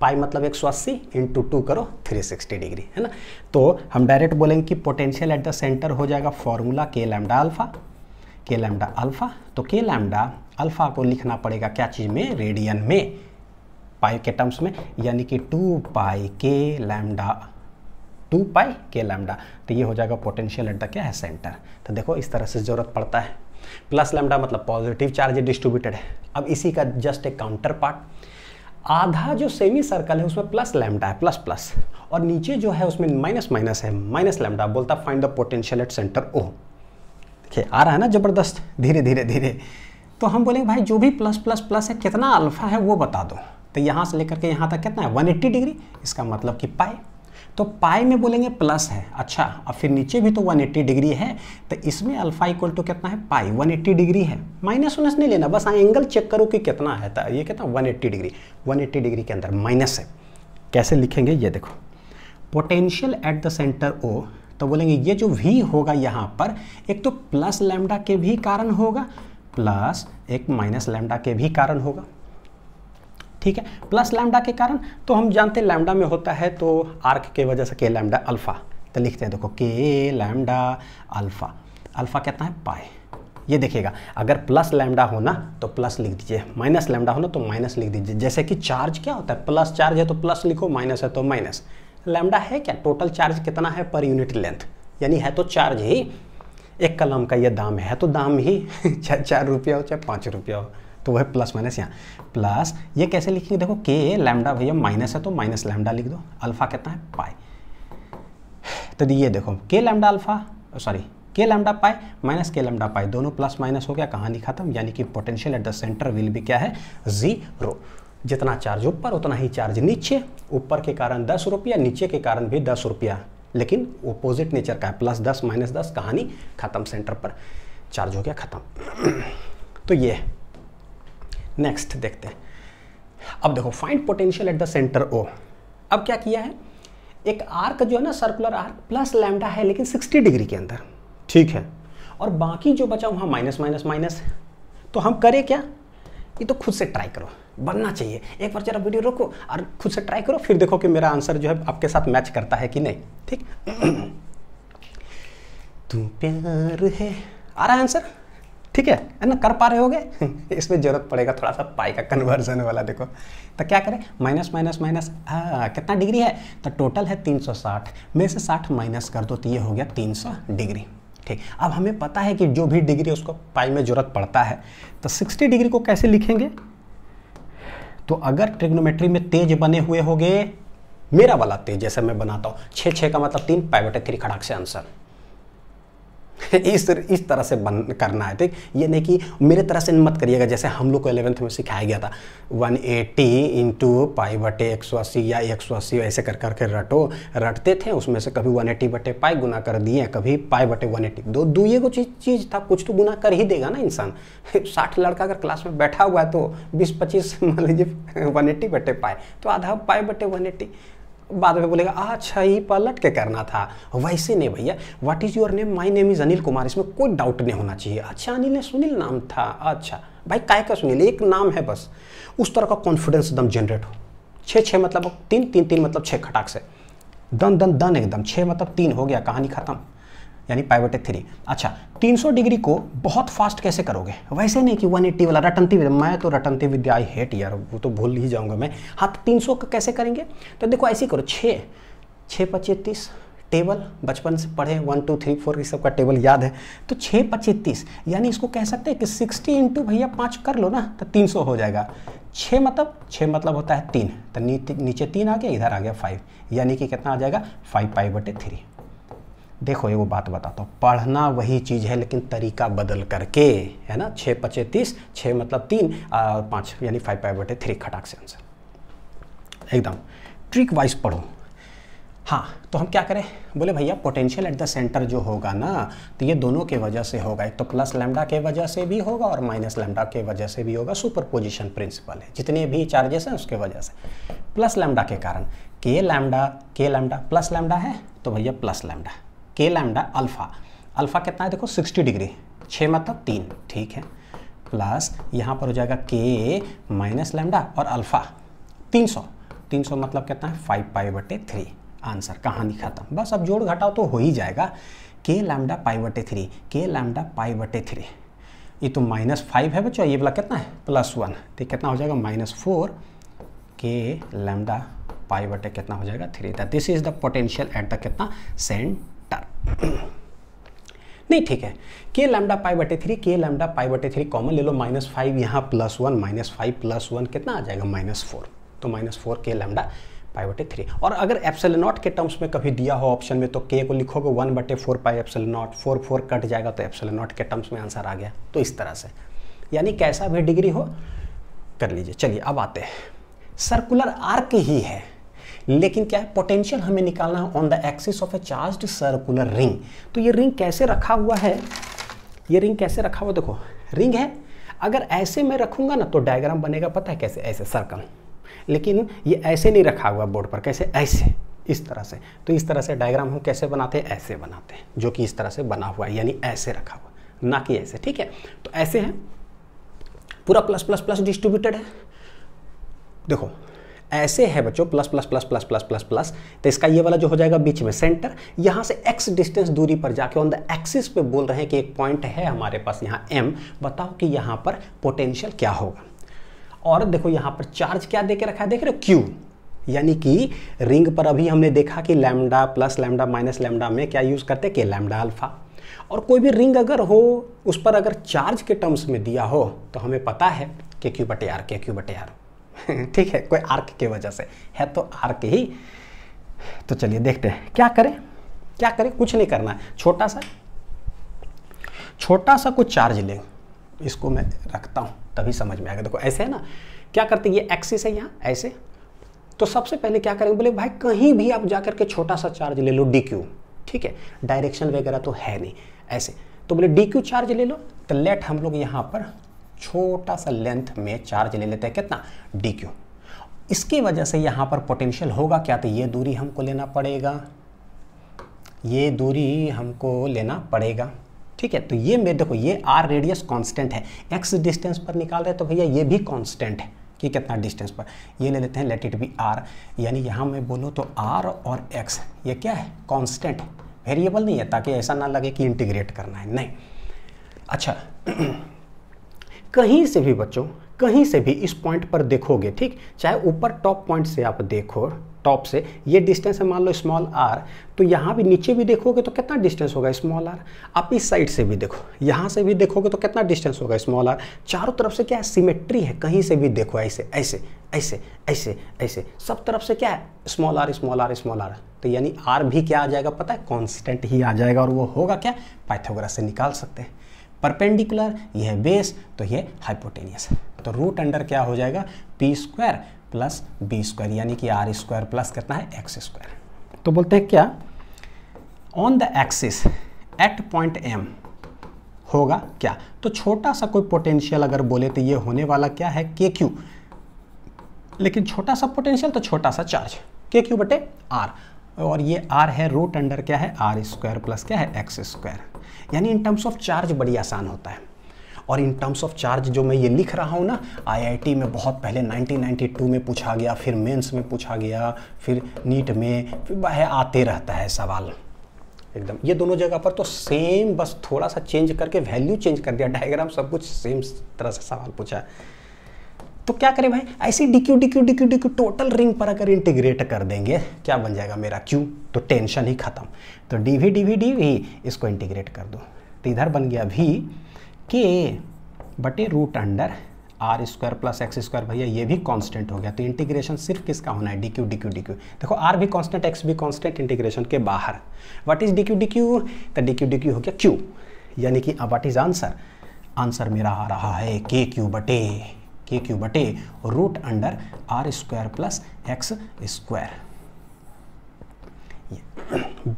पाई मतलब एक सौ अस्सी इंटू टू करो 360 डिग्री है ना तो हम डायरेक्ट बोलेंगे कि पोटेंशियल एट द सेंटर हो जाएगा formula K lambda alpha K lambda alpha तो के लैमडा अल्फ़ा को लिखना पड़ेगा क्या चीज़ में रेडियन में पाई के टर्म्स में यानी कि टू पाई के लैमडा टू पाई के लैमडा तो ये हो जाएगा पोटेंशियल एट द क्या है सेंटर तो देखो इस तरह से ज़रूरत पड़ता है प्लस लैमडा मतलब पॉजिटिव चार्ज डिस्ट्रीब्यूटेड है अब इसी का जस्ट एक काउंटर पार्ट आधा जो सेमी सर्कल है उसमें प्लस लैमडा है प्लस प्लस और नीचे जो है उसमें माइनस माइनस है माइनस लैमडा बोलता find the potential at centre O देखिए आ रहा है ना ज़बरदस्त धीरे धीरे धीरे तो हम बोलेंगे भाई जो भी प्लस प्लस प्लस है कितना अल्फा है वो बता दो तो यहाँ से लेकर के यहाँ तक कितना है 180 डिग्री इसका मतलब कि पाए तो पाई में बोलेंगे प्लस है अच्छा और फिर नीचे भी तो 180 डिग्री है तो इसमें अल्फा इक्वल टू कितना है पाई 180 डिग्री है माइनस उनस नहीं लेना बस एंगल चेक करो कि कितना है तो ये वन 180 डिग्री 180 डिग्री के अंदर माइनस है कैसे लिखेंगे ये देखो potential at the centre O तो बोलेंगे ये जो वी होगा यहाँ पर एक तो प्लस लैमडा के भी कारण होगा प्लस एक माइनस लैमडा के भी कारण होगा ठीक है प्लस लैमडा के कारण तो हम जानते हैं लैमडा में होता है तो आर्क के वजह से के लैमडा अल्फ़ा तो लिखते हैं देखो के लैमडा अल्फ़ा अल्फ़ा कहता है पाए ये देखिएगा अगर प्लस लैमडा होना तो प्लस लिख दीजिए माइनस लैमडा होना तो माइनस लिख दीजिए जैसे कि चार्ज क्या होता है प्लस चार्ज है तो प्लस लिखो माइनस है तो माइनस लैमडा है क्या टोटल चार्ज कितना है पर यूनिट लेंथ यानी है तो चार्ज ही एक कलम का ये दाम है तो दाम ही चाहे चार रुपया हो चाहे पाँच रुपया हो तो वह प्लस माइनस यहाँ प्लस ये कैसे लिखेंगे देखो के लैमडा भैया माइनस है तो माइनस लैमडा लिख दो अल्फ़ा कितना है पाई तो ये देखो K lambda alpha sorry K lambda pi minus K lambda pi दोनों प्लस माइनस हो गया कहानी खत्म यानी कि potential at the centre will be क्या है जीरो जितना चार्ज ऊपर उतना ही चार्ज नीचे ऊपर के कारण दस रुपया नीचे के कारण भी दस रुपया लेकिन ओपोजिट नेचर का है प्लस दस माइनस दस कहानी खत्म सेंटर पर चार्ज हो गया खत्म तो ये है नेक्स्ट देखते हैं अब देखो find potential at the centre O अब क्या किया है एक आर्क जो है ना सर्कुलर आर्क प्लस लैमडा है लेकिन 60 डिग्री के अंदर ठीक है और बाकी जो बचा वहाँ माइनस माइनस माइनस है तो हम करें क्या ये तो खुद से ट्राई करो बनना चाहिए एक बार जरा वीडियो रोको और खुद से ट्राई करो फिर देखो कि मेरा आंसर जो है आपके साथ मैच करता है कि नहीं ठीक तू प्यार है आ रहा है आंसर ठीक है है ना कर पा रहे होगे इसमें जरूरत पड़ेगा थोड़ा सा पाई का कन्वर्जन वाला देखो तो क्या करें माइनस माइनस माइनस कितना डिग्री है तो टोटल है 360 में से 60 माइनस कर दो तो ये हो गया 300 डिग्री ठीक अब हमें पता है कि जो भी डिग्री उसको पाई में जरूरत पड़ता है तो सिक्सटी डिग्री को कैसे लिखेंगे तो अगर ट्रिग्नोमेट्री में तेज बने हुए होंगे मेरा वाला तेज जैसे मैं बनाता हूँ छः छः का मतलब तीन पाई थ्री खड़ाक से आंसर इस इस तरह से बन करना है ठीक ये नहीं कि मेरे तरह से मत करिएगा जैसे हम लोग को एलेवेंथ में सिखाया गया था 180 एटी इंटू पाई बटे एक सौ अस्सी या एक सौ अस्सी ऐसे कर करके रटो रटते थे उसमें से कभी 180 बटे पाई गुना कर दिए कभी पाई बटे 180 एटी दो दुए को चीज चीज़ था कुछ तो गुना कर ही देगा ना इंसान साठ लड़का अगर क्लास में बैठा हुआ है तो बीस पच्चीस मान लीजिए वन एट्टी बटे पाए तो आधा पाए बटे वन एट्टी बाद में बोलेगा अच्छा ये पलट के करना था वैसे नहीं भैया what is your name my name is Anil Kumar इसमें कोई डाउट नहीं होना चाहिए अच्छा अनिल ने सुनील नाम था अच्छा भाई काय का सुनील एक नाम है बस उस तरह का कॉन्फिडेंस एकदम जनरेट हो छः छः मतलब तीन तीन तीन मतलब छः खटाक से दन दन दन एकदम छः मतलब तीन हो गया कहानी खत्म यानी पाइवट थ्री अच्छा 300 डिग्री को बहुत फास्ट कैसे करोगे वैसे नहीं कि 180 वाला रटनती विद्या मैं तो रटनती विद्या आई हेट यार वो तो भूल ही जाऊंगा मैं हाँ तो तीन का कैसे करेंगे तो देखो ऐसे करो छः छः पच्चीस तीस टेबल बचपन से पढ़े वन टू थ्री फोर इस सब का टेबल याद है तो छः पच्चीस तीस यानी इसको कह सकते हैं कि सिक्सटी इंटू भैया पाँच कर लो ना तो तीन सौ हो जाएगा छः मतलब छः मतलब होता है तीन तो नीचे तीन आ गया इधर आ गया फाइव यानी कि कितना आ जाएगा फाइव पाई बटे थ्री देखो ये वो बात बताता हूँ पढ़ना वही चीज़ है लेकिन तरीका बदल करके है ना छः पचे तीस छः मतलब तीन और पाँच यानी फाइव फाइव बटे थ्री खटाक से आंसर एकदम ट्रिक वाइज पढ़ो हाँ तो हम क्या करें बोले भैया पोटेंशियल एट द सेंटर जो होगा ना तो ये दोनों के वजह से होगा एक तो प्लस लैमडा के वजह से भी होगा और माइनस लैमडा के वजह से भी होगा सुपर पोजिशन प्रिंसिपल है जितने भी चार्जेस हैं उसके वजह से प्लस लैमडा के कारण के lambda K lambda plus lambda है तो भैया plus lambda K lambda alpha alpha कितना है देखो 60 डिग्री छः मतलब तीन ठीक है प्लस यहाँ पर हो जाएगा के माइनस लैमडा और अल्फ़ा 300 300 मतलब कितना है फाइव पाई बटे थ्री आंसर नहीं खत्म बस अब जोड़ घटाओ तो हो ही जाएगा के लैमडा पाई बटे थ्री के लैमडा पाई बटे थ्री ये तो माइनस फाइव है बच्चों ये वाला कितना है प्लस वन तो कितना हो जाएगा minus four K lambda pi बटे कितना हो जाएगा three this is the potential at the कितना सेंट नहीं ठीक है के लैमडा पाई बटे थ्री के लैमडा पाई बटे थ्री कॉमन ले लो माइनस फाइव यहाँ plus one minus five plus one कितना आ जाएगा माइनस फोर तो minus four K lambda pi बटे थ्री और अगर एप्सल नॉट के टर्म्स में कभी दिया हो ऑप्शन में तो के को लिखोगे वन बटे four pi epsilon naught four four cut जाएगा तो एप्सल नॉट के टर्म्स में आंसर आ गया तो इस तरह से यानी कैसा भी डिग्री हो कर लीजिए चलिए अब आते हैं सर्कुलर आर्क ही है लेकिन क्या है पोटेंशियल हमें निकालना है on the axis of a charge circular ring तो ये रिंग कैसे रखा हुआ है ये रिंग कैसे रखा हुआ देखो रिंग है अगर ऐसे मैं रखूंगा ना तो डायग्राम बनेगा पता है कैसे ऐसे सर्कल लेकिन ये ऐसे नहीं रखा हुआ बोर्ड पर कैसे ऐसे इस तरह से तो इस तरह से डायग्राम हम कैसे बनाते हैं ऐसे बनाते हैं जो कि इस तरह से बना हुआ है यानी ऐसे रखा हुआ ना कि ऐसे ठीक है तो ऐसे है पूरा प्लस प्लस प्लस डिस्ट्रीब्यूटेड है देखो ऐसे है बच्चों plus plus plus plus plus plus plus तो इसका ये वाला जो हो जाएगा बीच में सेंटर यहाँ से एक्स डिस्टेंस दूरी पर जाके ऑन द एक्सिस पे बोल रहे हैं कि एक पॉइंट है हमारे पास यहाँ एम बताओ कि यहाँ पर पोटेंशियल क्या होगा और देखो यहाँ पर चार्ज क्या दे के रखा है देख रहे हो क्यू यानी कि रिंग पर अभी हमने देखा कि lambda plus lambda minus lambda में क्या यूज़ करते हैं कि लैमडा अल्फा और कोई भी रिंग अगर हो उस पर अगर चार्ज के टर्म्स में दिया हो तो हमें पता है के क्यू बटे आर के क्यू बटे आर ठीक है कोई आर्क के वजह से है तो आर्क ही तो चलिए देखते हैं क्या करें क्या करें कुछ नहीं करना है छोटा सा छोटा सा कुछ चार्ज लें इसको मैं रखता हूं तभी समझ में आएगा देखो ऐसे है ना क्या करते ये एक्सिस है यहाँ ऐसे तो सबसे पहले क्या करेंगे बोले भाई कहीं भी आप जाकर के छोटा सा चार्ज ले लो डी क्यू ठीक है डायरेक्शन वगैरह तो है नहीं ऐसे तो बोले डी क्यू चार्ज ले लो तो लेट हम लोग यहाँ पर छोटा सा लेंथ में चार्ज ले लेते हैं कितना डी क्यू इसकी वजह से यहाँ पर पोटेंशियल होगा क्या तो ये दूरी हमको लेना पड़ेगा ये दूरी हमको लेना पड़ेगा ठीक है तो ये मेरे देखो ये आर रेडियस कांस्टेंट है एक्स डिस्टेंस पर निकाल रहे तो भैया ये भी कांस्टेंट है कि कितना डिस्टेंस पर ये ले लेते हैं लेट इट बी आर यानी यहाँ मैं बोलूँ तो आर और एक्स ये क्या है कॉन्स्टेंट वेरिएबल नहीं है ताकि ऐसा ना लगे कि इंटीग्रेट करना है नहीं अच्छा कहीं से भी बच्चों कहीं से भी इस पॉइंट पर देखोगे ठीक चाहे ऊपर टॉप पॉइंट से आप देखो टॉप से ये डिस्टेंस है मान लो स्मॉल आर तो यहाँ भी नीचे भी देखोगे तो कितना डिस्टेंस होगा स्मॉल आर आप इस साइड से भी देखो यहाँ से भी देखोगे तो कितना डिस्टेंस होगा स्मॉल आर चारों तरफ से क्या है सिमेट्री है कहीं से भी देखो ऐसे ऐसे ऐसे ऐसे ऐसे सब तरफ से क्या है small R small R small R तो यानी आर भी क्या आ जाएगा पता है कॉन्स्टेंट ही आ जाएगा और वो होगा क्या पाइथागोरस से निकाल सकते हैं परपेंडिकुलर यह बेस तो यह हाइपोटेनियस तो रूट अंडर क्या हो जाएगा P square plus B square यानी कि आर स्क्वायर प्लस कितना है एक्स स्क्वायर तो बोलते हैं क्या on the axis at point M होगा क्या तो छोटा सा कोई पोटेंशियल अगर बोले तो ये होने वाला क्या है के क्यू लेकिन छोटा सा पोटेंशियल तो छोटा सा चार्ज के क्यू बटे आर और ये आर है रूट अंडर क्या है आर स्क्वायर प्लस क्या है एक्स स्क्वायर यानी इन टर्म्स ऑफ चार्ज बड़ी आसान होता है और इन टर्म्स ऑफ चार्ज जो मैं ये लिख रहा हूँ ना आईआईटी में बहुत पहले 1992 में पूछा गया फिर मेंस में पूछा गया फिर नीट में फिर वह आते रहता है सवाल एकदम ये दोनों जगह पर तो सेम बस थोड़ा सा चेंज करके वैल्यू चेंज कर दिया डायग्राम सब कुछ सेम तरह से सवाल पूछा है तो क्या करें भाई ऐसे D Q D Q D Q D Q total ring पर अगर इंटीग्रेट कर देंगे क्या बन जाएगा मेरा क्यू तो टेंशन ही खत्म तो D we D we D V इसको इंटीग्रेट कर दो तो इधर बन गया भी के बटे root under R square plus X square भैया ये भी कांस्टेंट हो गया तो इंटीग्रेशन सिर्फ किसका होना है D Q D Q D Q देखो आर भी कांस्टेंट एक्स भी कांस्टेंट इंटीग्रेशन के बाहर what is D Q D Q तो डी क्यू डी क्यू हो गया क्यू यानी कि व्हाट इज आंसर आंसर मेरा आ रहा है के क्यू बटे के क्यू बटे root under R square plus X square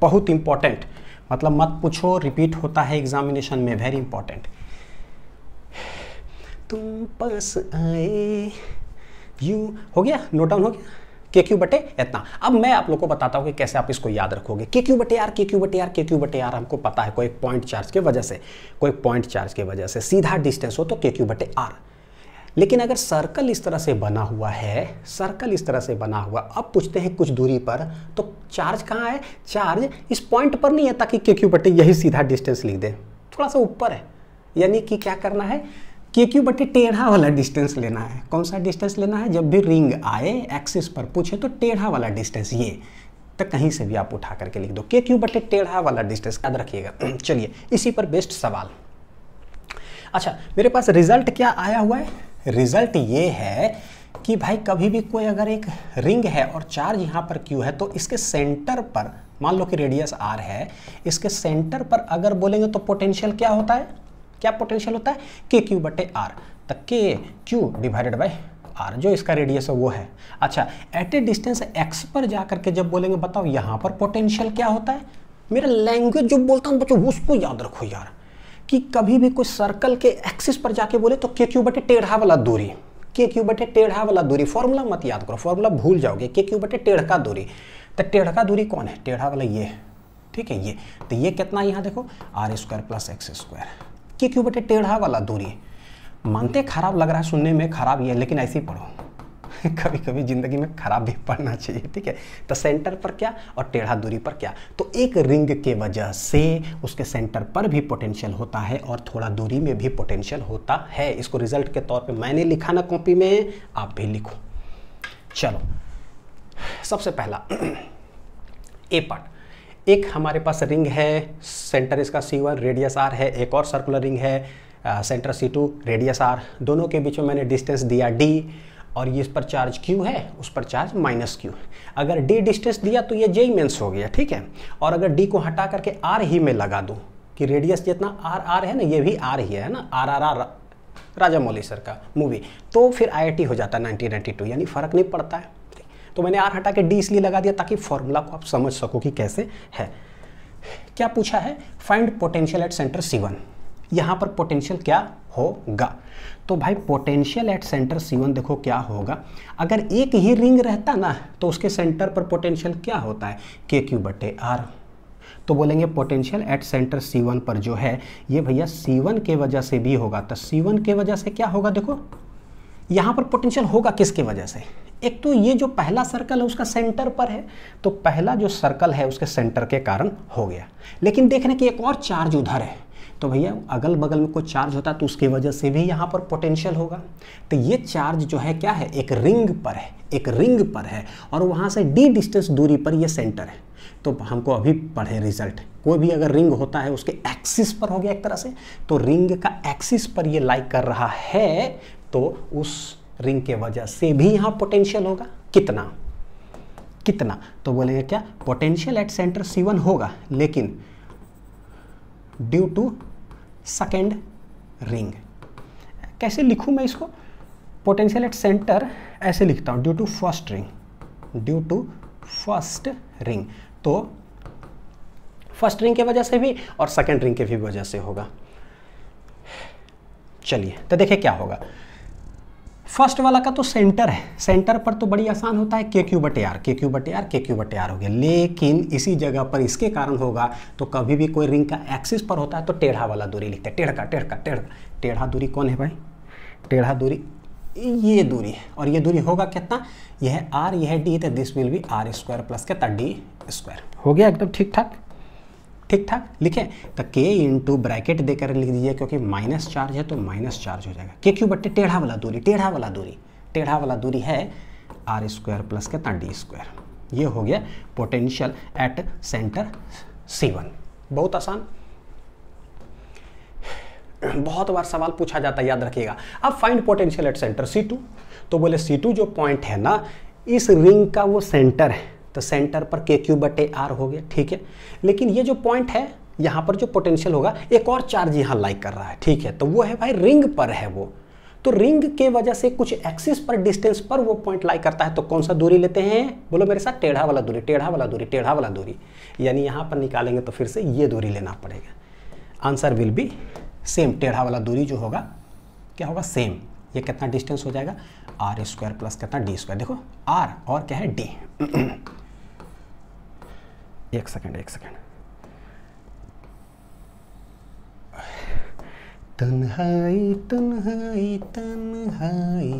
बहुत इंपॉर्टेंट मतलब मत पूछो रिपीट होता है एग्जामिनेशन में वेरी इंपॉर्टेंट तुम पास आए यू हो गया नोट डाउन हो गया के क्यू बटे इतना अब मैं आप लोग को बताता हूँ कि कैसे आप इसको याद रखोगे के क्यू बटे आर के क्यू बटे आर के क्यू बटे आर हमको पता है कोई पॉइंट चार्ज के वजह से कोई पॉइंट चार्ज के वजह से सीधा डिस्टेंस हो तो के क्यू बटे आर लेकिन अगर सर्कल इस तरह से बना हुआ है सर्कल इस तरह से बना हुआ अब पूछते हैं कुछ दूरी पर तो चार्ज कहाँ है चार्ज इस पॉइंट पर नहीं है ताकि के क्यू बटे यही सीधा डिस्टेंस लिख दे थोड़ा सा ऊपर है यानी कि क्या करना है के क्यू बटे टेढ़ा वाला डिस्टेंस लेना है कौन सा डिस्टेंस लेना है जब भी रिंग आए एक्सिस पर पूछे तो टेढ़ा वाला डिस्टेंस ये तो कहीं से भी आप उठा करके लिख दो के क्यू बटे टेढ़ा वाला डिस्टेंस याद रखिएगा चलिए इसी पर बेस्ट सवाल अच्छा मेरे पास रिजल्ट क्या आया हुआ है रिजल्ट ये है कि भाई कभी भी कोई अगर एक रिंग है और चार्ज यहाँ पर क्यू है तो इसके सेंटर पर मान लो कि रेडियस आर है इसके सेंटर पर अगर बोलेंगे तो पोटेंशियल क्या होता है क्या पोटेंशियल होता है के क्यू बटे आर तो के क्यू डिवाइडेड बाई आर जो इसका रेडियस है वो है अच्छा एट ए डिस्टेंस एक्स पर जा करके जब बोलेंगे बताओ यहाँ पर पोटेंशियल क्या होता है मेरा लैंग्वेज जो बोलता हूँ बच्चों उसको याद रखो यार कि कभी भी कोई सर्कल के एक्सिस पर जाके बोले तो के क्यू बटे टेढ़ा वाला दूरी के क्यू बटे टेढ़ा वाला दूरी फॉर्मूला मत याद करो फॉर्मूला भूल जाओगे के क्यू बटे टेढ़का दूरी तो टेढ़का दूरी कौन है टेढ़ा वाला ये है ठीक है ये तो ये कितना यहाँ देखो R square plus X square K Q बटे टेढ़ा वाला दूरी मानते खराब लग रहा है सुनने में खराब ये लेकिन ऐसे ही पढ़ो कभी कभी ज़िंदगी में खराब भी पड़ना चाहिए ठीक है तो सेंटर पर क्या और टेढ़ा दूरी पर क्या तो एक रिंग के वजह से उसके सेंटर पर भी पोटेंशियल होता है और थोड़ा दूरी में भी पोटेंशियल होता है इसको रिजल्ट के तौर पे मैंने लिखा ना कॉपी में आप भी लिखो चलो सबसे पहला ए पार्ट एक हमारे पास रिंग है सेंटर इसका सी वन रेडियस आर है एक और सर्कुलर रिंग है center C two radius R दोनों के बीच में मैंने डिस्टेंस दिया डी और ये इस पर चार्ज क्यू है उस पर चार्ज माइनस क्यू अगर डी डिस्टेंस दिया तो ये जे मेंस हो गया ठीक है और अगर डी को हटा करके आर ही में लगा दूँ कि रेडियस जितना आर आर है ना ये भी आर ही है ना R R R Rajamouli sir का मूवी तो फिर आई हो जाता है नाइनटीन यानी फ़र्क नहीं पड़ता है तो मैंने आर हटा के डी इसलिए लगा दिया ताकि फॉर्मूला को आप समझ सको कि कैसे है क्या पूछा है find potential at center C one यहाँ पर पोटेंशियल क्या होगा तो भाई potential at center C one देखो क्या होगा अगर एक ही रिंग रहता ना तो उसके सेंटर पर पोटेंशियल क्या होता है के क्यू बटे आर तो बोलेंगे potential at center C one पर जो है ये भैया सी वन के वजह से भी होगा तो सी वन के वजह से क्या होगा देखो यहाँ पर पोटेंशियल होगा किसके वजह से एक तो ये जो पहला सर्कल है उसका सेंटर पर है तो पहला जो सर्कल है उसके सेंटर के कारण हो गया लेकिन देखने की एक और चार्ज उधर है तो भैया अगल बगल में कोई चार्ज होता है तो उसकी वजह से भी यहाँ पर पोटेंशियल होगा तो ये चार्ज जो है क्या है एक रिंग पर है एक रिंग पर है और वहाँ से डी डिस्टेंस दूरी पर ये सेंटर है तो हमको अभी पढ़े रिजल्ट कोई भी अगर रिंग होता है उसके एक्सिस पर हो गया एक तरह से तो रिंग का एक्सिस पर ये लाइक कर रहा है तो उस रिंग के वजह से भी यहाँ पोटेंशियल होगा कितना कितना तो बोलेंगे क्या पोटेंशियल एट सेंटर सी होगा लेकिन ड्यू टू सेकेंड रिंग कैसे लिखू मैं इसको पोटेंशियल एट सेंटर ऐसे लिखता हूं due to first ring due to first ring तो फर्स्ट रिंग की वजह से भी और सेकेंड रिंग के भी वजह से होगा चलिए तो देखिए क्या होगा फर्स्ट वाला का तो सेंटर है सेंटर पर तो बड़ी आसान होता है के क्यू बटे आर के क्यू बटे आर के क्यू बटे आर हो गया लेकिन इसी जगह पर इसके कारण होगा तो कभी भी कोई रिंग का एक्सिस पर होता है तो टेढ़ा वाला दूरी लिखते हैं टेढ़का टेढ़का टेढ़का टेढ़ा दूरी कौन है भाई टेढ़ा दूरी ये दूरी है और ये दूरी होगा कितना यह आर यह डी तो this will be R square plus कितना डी स्क्वायर हो गया एकदम ठीक ठाक ठीक ठाक लिखें तो के इंटू ब्रैकेट देकर लिख दीजिए क्योंकि माइनस चार्ज है तो माइनस चार्ज हो जाएगा के क्यू बट्टे टेढ़ा वाला दूरी टेढ़ा वाला दूरी टेढ़ा वाला दूरी है आर स्क्वायर प्लस कितना डी स्क्वायर ये हो गया potential at center C one बहुत आसान बहुत बार सवाल पूछा जाता है याद रखिएगा अब find potential at center C two तो बोले सी टू जो पॉइंट है ना इस रिंग का वो सेंटर है तो सेंटर पर के क्यू बटे आर हो गया ठीक है लेकिन ये जो पॉइंट है यहाँ पर जो पोटेंशियल होगा एक और चार्ज यहाँ लाइक कर रहा है ठीक है तो वो है भाई रिंग पर है वो तो रिंग के वजह से कुछ एक्सिस पर डिस्टेंस पर वो पॉइंट लाई करता है तो कौन सा दूरी लेते हैं बोलो मेरे साथ टेढ़ा वाला दूरी टेढ़ा वाला दूरी टेढ़ा वाला दूरी यानी यहाँ पर निकालेंगे तो फिर से ये दूरी लेना पड़ेगा आंसर विल बी सेम टेढ़ा वाला दूरी जो होगा क्या होगा सेम ये कितना डिस्टेंस हो जाएगा आर स्क्वायर प्लस कितना डी स्क्वायर देखो आर और क्या है डी एक सेकंड एक सेकेंड तन्हाई तन्हाई तन्हाई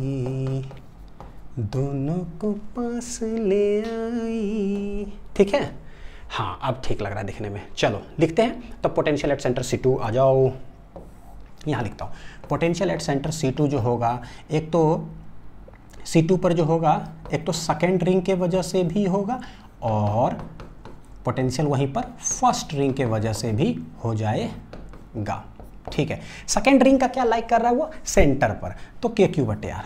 दोनों को पास ले आई ठीक है हाँ अब ठीक लग रहा है दिखने में चलो लिखते हैं तो potential at center C two आ जाओ यहाँ लिखता हूँ potential at center C two जो होगा एक तो सी टू पर जो होगा एक तो सेकेंड रिंग के वजह से भी होगा और पोटेंशियल वहीं पर फर्स्ट रिंग के वजह से भी हो जाएगा ठीक है सेकेंड रिंग का क्या लाइक कर रहा है वो सेंटर पर तो के क्यू बटे आर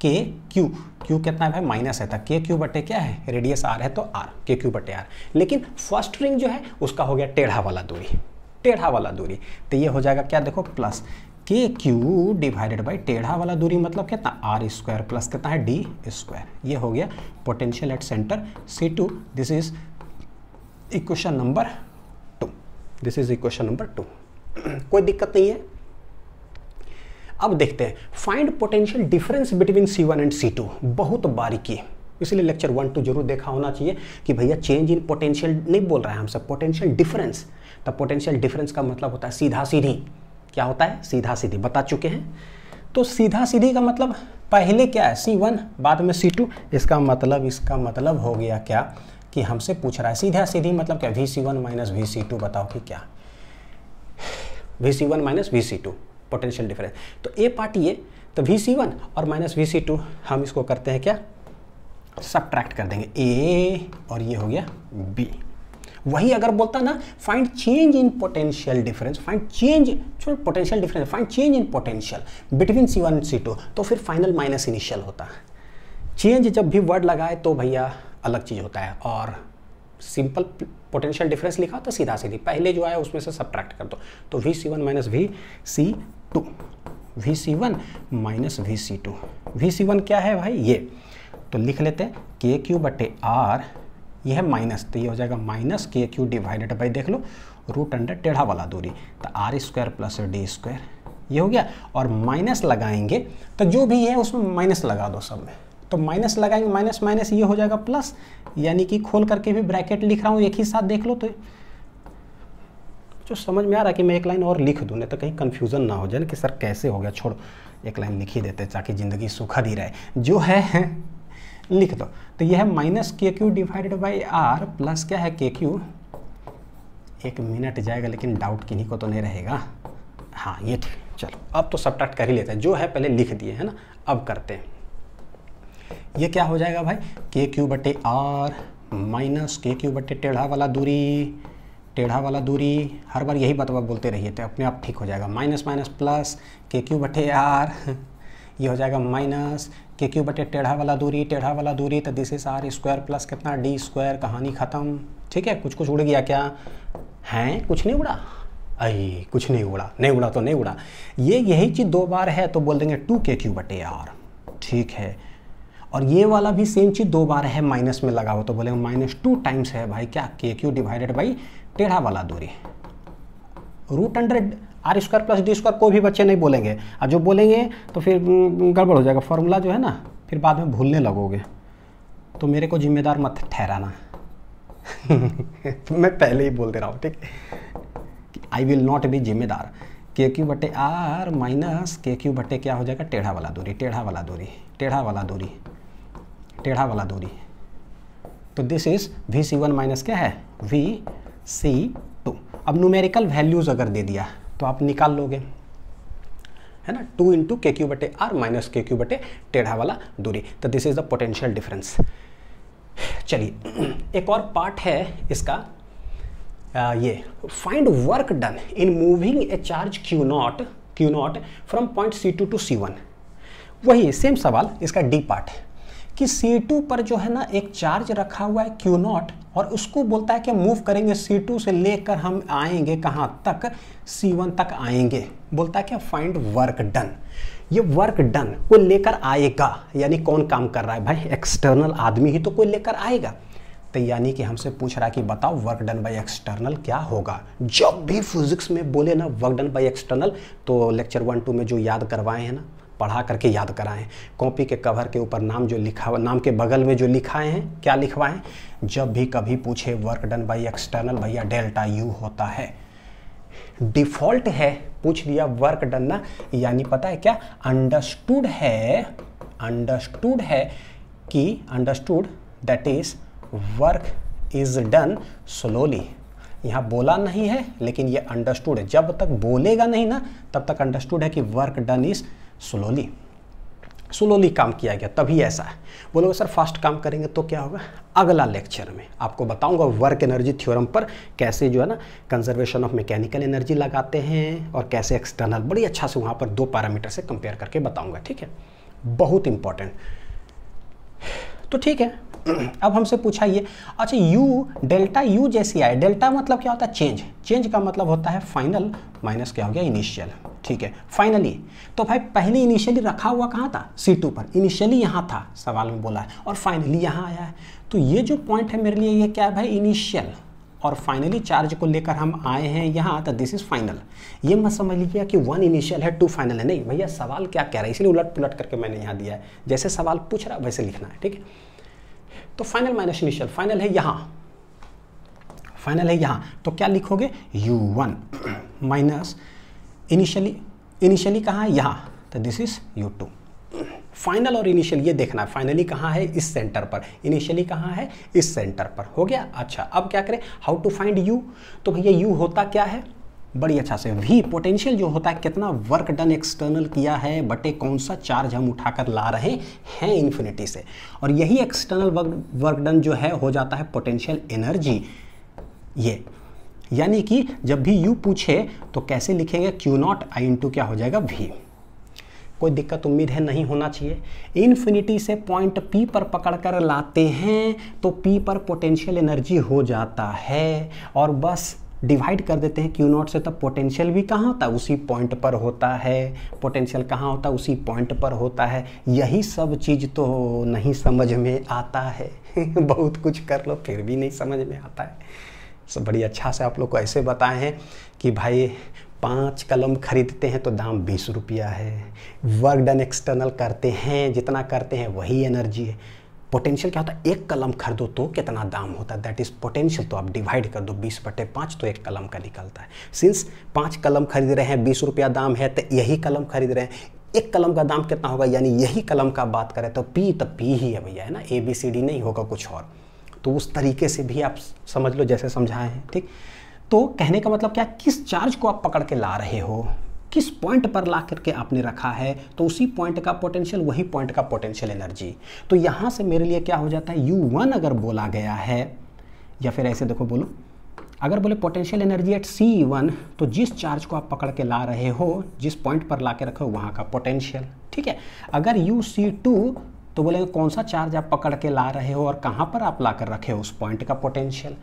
के क्यू क्यू कितना है भाई माइनस है था के क्यू बटे क्या है रेडियस आर है तो आर के क्यू बटे आर लेकिन फर्स्ट रिंग जो है उसका हो गया टेढ़ा वाला दूरी टेढ़ा वाला दूरी तो ये हो जाएगा क्या देखो plus K Q divided by टेढ़ा वाला दूरी मतलब कितना आर स्क्वायर प्लस कितना है डी स्क्वायर ये हो गया potential at center C two this is equation number two this is equation number two कोई दिक्कत नहीं है अब देखते हैं find potential difference between C one and C two बहुत बारीकी इसलिए लेक्चर वन टू जरूर देखा होना चाहिए कि भैया चेंज इन पोटेंशियल नहीं बोल रहा है हम सब पोटेंशियल डिफरेंस तो पोटेंशियल डिफरेंस का मतलब होता है सीधा सीधी क्या होता है सीधा सीधी बता चुके हैं तो सीधा सीधी का मतलब पहले क्या है सी वन बाद में सी टू इसका मतलब इसका मतलब हो गया क्या कि हमसे पूछ रहा है सीधा सीधी मतलब क्या V C one minus V C two बताओ कि क्या V C one minus V C two potential difference तो ए पार्ट ये तो वी सी वन और माइनस वी सी टू हम इसको करते हैं क्या सब्ट्रैक्ट कर देंगे ए और ये हो गया बी वही अगर बोलता ना find change in potential difference find change छोड़ potential difference find change in potential between C one C two तो फिर फाइनल माइनस इनिशियल होता चेंज जब भी वर्ड लगाए तो भैया अलग चीज़ होता है और सिंपल पोटेंशियल डिफरेंस लिखा तो सीधा सीधी पहले जो आया उसमें से सब्ट्रैक्ट कर दो तो V C one minus V C two V C one minus V C two V C one क्या है भाई ये तो लिख लेते हैं के क्यू बटे आर यह है माइनस तो ये हो जाएगा minus K Q divided by देख लो रूट अंडर टेढ़ा वाला दूरी तो R square plus D square ये हो गया और माइनस लगाएंगे तो जो भी है उसमें माइनस लगा दो सब में तो माइनस लगाएंगे माइनस माइनस ये हो जाएगा प्लस यानी कि खोल करके भी ब्रैकेट लिख रहा हूँ एक ही साथ देख लो तो जो समझ में आ रहा है कि मैं एक लाइन और लिख दूँ नहीं तो कहीं कन्फ्यूज़न ना हो जाए कि सर कैसे हो गया छोड़ो एक लाइन लिख ही देते ताकि ज़िंदगी सुखद ही रहे जो है, है लिख दो तो यह है minus K Q divided by R plus क्या है के क्यू एक मिनट जाएगा लेकिन डाउट किन्हीं को तो नहीं रहेगा हाँ ये ठीक चलो अब तो सब कर ही लेते हैं जो है पहले लिख दिए है ना अब करते हैं ये क्या हो जाएगा भाई के क्यू बटे आर माइनस के क्यू बटे टेढ़ा वाला दूरी टेढ़ा वाला दूरी हर बार यही बतवा बोलते रहिए तो अपने आप ठीक हो जाएगा minus minus plus K Q बटे आर ये हो जाएगा माइनस के क्यू बटे टेढ़ा वाला दूरी टेढ़ा वाला दूरी तो this is R square plus कितना डी स्क्वायर कहानी ख़त्म ठीक है कुछ कुछ उड़ गया क्या है कुछ नहीं उड़ा अई कुछ नहीं उड़ा नहीं उड़ा तो नहीं उड़ा ये यही चीज़ दो बार है तो बोल देंगे टू के क्यू बटे आर ठीक है और ये वाला भी सेम चीज़ दो बार है माइनस में लगा हो तो बोले माइनस टू टाइम्स है भाई क्या के क्यू डिवाइडेड बाई टेढ़ा वाला दूरी root under R square plus D square कोई भी बच्चे नहीं बोलेंगे और जो बोलेंगे तो फिर हम्म, गड़बड़ हो जाएगा फॉर्मूला जो है ना फिर बाद में भूलने लगोगे तो मेरे को जिम्मेदार मत ठहराना तो मैं पहले ही बोल दे रहा हूँ ठीक आई विल नॉट बी जिम्मेदार के क्यू बटे आर माइनस के क्यू बटे क्या हो जाएगा टेढ़ा वाला दूरी टेढ़ा वाला दूरी टेढ़ा वाला दूरी टेढ़ा वाला दूरी तो this is V C one minus क्या है वी सी टू अब न्यूमेरिकल वैल्यूज़ अगर दे दिया तो आप निकाल लोगे है ना टू इंटू के क्यू बटे आर माइनस के क्यू बटे टेढ़ा वाला दूरी तो this is the potential difference चलिए एक और पार्ट है इसका आ, ये find work done in moving a charge Q naught Q naught from point C two to C one वही सेम सवाल इसका डी पार्ट है कि C2 पर जो है ना एक चार्ज रखा हुआ है क्यू नॉट और उसको बोलता है कि मूव करेंगे C2 से लेकर हम आएंगे कहाँ तक C1 तक आएंगे बोलता है कि फाइंड वर्क डन ये वर्क डन वो लेकर आएगा यानी कौन काम कर रहा है भाई एक्सटर्नल आदमी ही तो कोई लेकर आएगा तो यानी कि हमसे पूछ रहा है कि बताओ वर्क डन बाय एक्सटर्नल क्या होगा जब भी फिजिक्स में बोले ना वर्क डन बाय एक्सटर्नल तो लेक्चर वन टू में जो याद करवाए हैं ना पढ़ा करके याद कराएं कॉपी के कवर के ऊपर नाम जो लिखा हुआ नाम के बगल में जो लिखाए हैं क्या लिखवाएं जब भी कभी पूछे वर्क डन बाई एक्सटर्नल भैया डेल्टा यू होता है डिफॉल्ट है पूछ लिया वर्क डन ना यानी पता है क्या अंडरस्टूड है अंडरस्टूड है कि understood that is work is done slowly यहाँ बोला नहीं है लेकिन ये अंडरस्टूड है जब तक बोलेगा नहीं ना तब तक अंडरस्टूड है कि work done is slowly slowly काम किया गया तभी ऐसा है बोलोगे सर फास्ट काम करेंगे तो क्या होगा अगला लेक्चर में आपको बताऊंगा वर्क एनर्जी थ्योरम पर कैसे जो है ना कंजर्वेशन ऑफ मैकेनिकल एनर्जी लगाते हैं और कैसे एक्सटर्नल बड़ी अच्छा से वहाँ पर दो पैरामीटर से कंपेयर करके बताऊँगा ठीक है बहुत इंपॉर्टेंट तो ठीक है अब हमसे पूछा ये अच्छा यू डेल्टा यू जैसी आए डेल्टा मतलब क्या होता है चेंज चेंज का मतलब होता है फाइनल माइनस क्या हो गया इनिशियल ठीक है फाइनली तो भाई पहले इनिशियली रखा हुआ कहाँ था सी टू पर इनिशियली यहाँ था सवाल में बोला है और फाइनली यहाँ आया है तो ये जो पॉइंट है मेरे लिए ये क्या है भाई इनिशियल और फाइनली चार्ज को लेकर हम आए हैं यहाँ तो दिस इज़ फाइनल ये मत समझ लीजिए कि वन इनिशियल है टू फाइनल है नहीं भैया सवाल क्या कह रहा है इसलिए उलट पुलट करके मैंने यहाँ दिया है जैसे सवाल पूछ रहा वैसे लिखना है ठीक है तो फाइनल माइनस इनिशियल फाइनल है यहाँ फाइनल है यहाँ तो क्या लिखोगे U one minus initially initially कहाँ है यहाँ तो this is U two final और इनिशियल ये देखना है फाइनली कहाँ है इस सेंटर पर इनिशियली कहाँ है इस सेंटर पर हो गया अच्छा अब क्या करें हाउ टू फाइंड यू तो भैया यू होता क्या है बड़ी अच्छा से वी पोटेंशियल जो होता है कितना वर्क डन एक्सटर्नल किया है बटे कौन सा चार्ज हम उठाकर ला रहे हैं इन्फिनिटी से और यही एक्सटर्नल वर्क डन जो है हो जाता है पोटेंशियल एनर्जी ये यानी कि जब भी यू पूछे तो कैसे लिखेंगे क्यू नॉट आई इंटू क्या हो जाएगा भी कोई दिक्कत उम्मीद है नहीं होना चाहिए इन्फिनिटी से पॉइंट पी पर पकड़ कर लाते हैं तो पी पर पोटेंशियल एनर्जी हो जाता है और बस डिवाइड कर देते हैं क्यू नॉट से तब पोटेंशियल भी कहाँ होता है उसी पॉइंट पर होता है पोटेंशियल कहाँ होता है उसी पॉइंट पर होता है यही सब चीज़ तो नहीं समझ में आता है बहुत कुछ कर लो फिर भी नहीं समझ में आता है सब बड़ी अच्छा से आप लोग को ऐसे बताए हैं कि भाई पाँच कलम खरीदते हैं तो दाम बीस रुपया है वर्क डन एक्सटर्नल करते हैं जितना करते हैं वही एनर्जी है पोटेंशियल क्या होता है एक कलम खरीदो तो कितना दाम होता है दैट इज़ पोटेंशियल तो आप डिवाइड कर दो बीस बटे पाँच तो एक कलम का निकलता है सिंस पाँच कलम खरीद रहे हैं बीस रुपया दाम है तो यही कलम खरीद रहे हैं एक कलम का दाम कितना होगा यानी यही कलम का बात करें तो पी तो पी ही है भैया है ना ए बी सी डी नहीं होगा कुछ और तो उस तरीके से भी आप समझ लो जैसे समझाए हैं ठीक तो कहने का मतलब क्या किस चार्ज को आप पकड़ के ला रहे हो किस पॉइंट पर ला करके आपने रखा है तो उसी पॉइंट का पोटेंशियल वही पॉइंट का पोटेंशियल एनर्जी तो यहाँ से मेरे लिए क्या हो जाता है यू वन अगर बोला गया है या फिर ऐसे देखो बोलो अगर बोले potential energy at C one तो जिस चार्ज को आप पकड़ के ला रहे हो जिस पॉइंट पर ला के रखे हो वहाँ का पोटेंशियल ठीक है अगर यू सी टू तो बोलेंगे कौन सा चार्ज आप पकड़ के ला रहे हो और कहाँ पर आप ला कर रखे हो उस पॉइंट का पोटेंशियल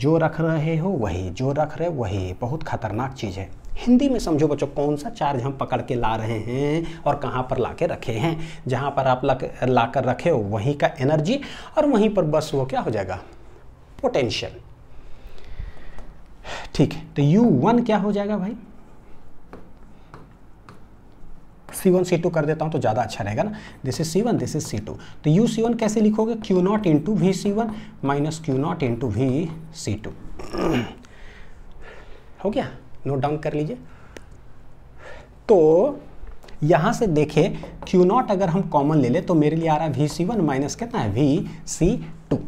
जो रख रहे हो वही जो रख रहे हो वही बहुत खतरनाक चीज़ है हिंदी में समझो बच्चों कौन सा चार्ज हम पकड़ के ला रहे हैं और कहाँ पर ला के रखे हैं जहाँ पर आप लक, ला कर रखे हो वहीं का एनर्जी और वहीं पर बस वो क्या हो जाएगा पोटेंशियल ठीक है तो U1 क्या हो जाएगा भाई सी वन सी टू कर देता हूँ तो ज़्यादा अच्छा रहेगा ना this is C one this is C two तो यू सी वन कैसे लिखोगे Q naught into V C one minus Q naught into V C two हो गया नोट डाउन कर लीजिए तो यहाँ से देखे क्यू नॉट अगर हम कॉमन ले ले तो मेरे लिए आ रहा है वी सी वन माइनस कितना है वी सी टू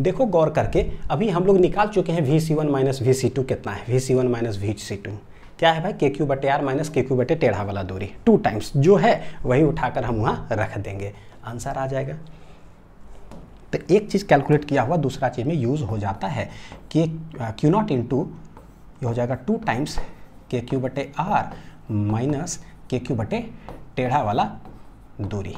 देखो गौर करके अभी हम लोग निकाल चुके हैं V C one minus V C two कितना है V C one minus V C two क्या है भाई के क्यू बटे आर माइनस के क्यू बटे टेढ़ा वाला दूरी टू टाइम्स जो है वही उठाकर हम वहाँ रख देंगे आंसर आ जाएगा तो एक चीज़ कैलकुलेट किया हुआ दूसरा चीज़ में यूज़ हो जाता है कि क्यू नॉट इन टू ये हो जाएगा टू टाइम्स के क्यू बटे आर माइनस के क्यू बटे टेढ़ा वाला दूरी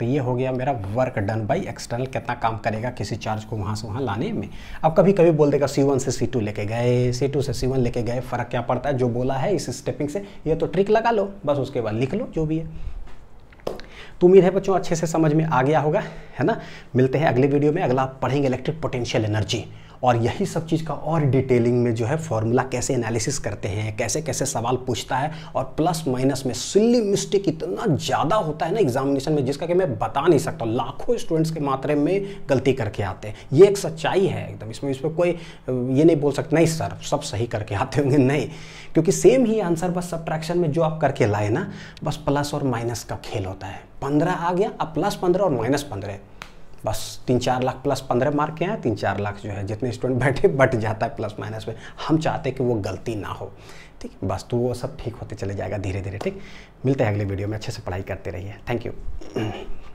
तो ये हो गया मेरा वर्क डन बाई एक्सटर्नल कितना काम करेगा किसी चार्ज को वहाँ से वहाँ लाने में अब कभी कभी बोल देगा सी वन से सी टू लेके गए सी टू से सी वन लेके गए फ़र्क क्या पड़ता है जो बोला है इस स्टेपिंग से ये तो ट्रिक लगा लो बस उसके बाद लिख लो जो भी है तो उम्मीद है बच्चों अच्छे से समझ में आ गया होगा है ना मिलते हैं अगले वीडियो में अगला पढ़ेंगे इलेक्ट्रिक पोटेंशियल एनर्जी और यही सब चीज़ का और डिटेलिंग में जो है फॉर्मूला कैसे एनालिसिस करते हैं कैसे कैसे सवाल पूछता है और प्लस माइनस में सिल्ली मिस्टेक इतना ज़्यादा होता है ना एग्जामिनेशन में जिसका कि मैं बता नहीं सकता लाखों स्टूडेंट्स के मात्रे में गलती करके आते हैं ये एक सच्चाई है एकदम इसमें इसमें कोई ये नहीं बोल सकता नहीं सर सब सही करके आते होंगे नहीं क्योंकि सेम ही आंसर बस ट्रैक्शन में जो आप करके लाए ना बस प्लस और माइनस का खेल होता है पंद्रह आ गया अब प्लस पंद्रह और माइनस पंद्रह बस तीन चार लाख प्लस पंद्रह मार्क के हैं तीन चार लाख जो है जितने स्टूडेंट बैठे बट जाता है प्लस माइनस में हम चाहते हैं कि वो गलती ना हो ठीक बस तो वो सब ठीक होते चले जाएगा धीरे धीरे ठीक मिलते हैं अगले वीडियो में अच्छे से पढ़ाई करते रहिए थैंक यू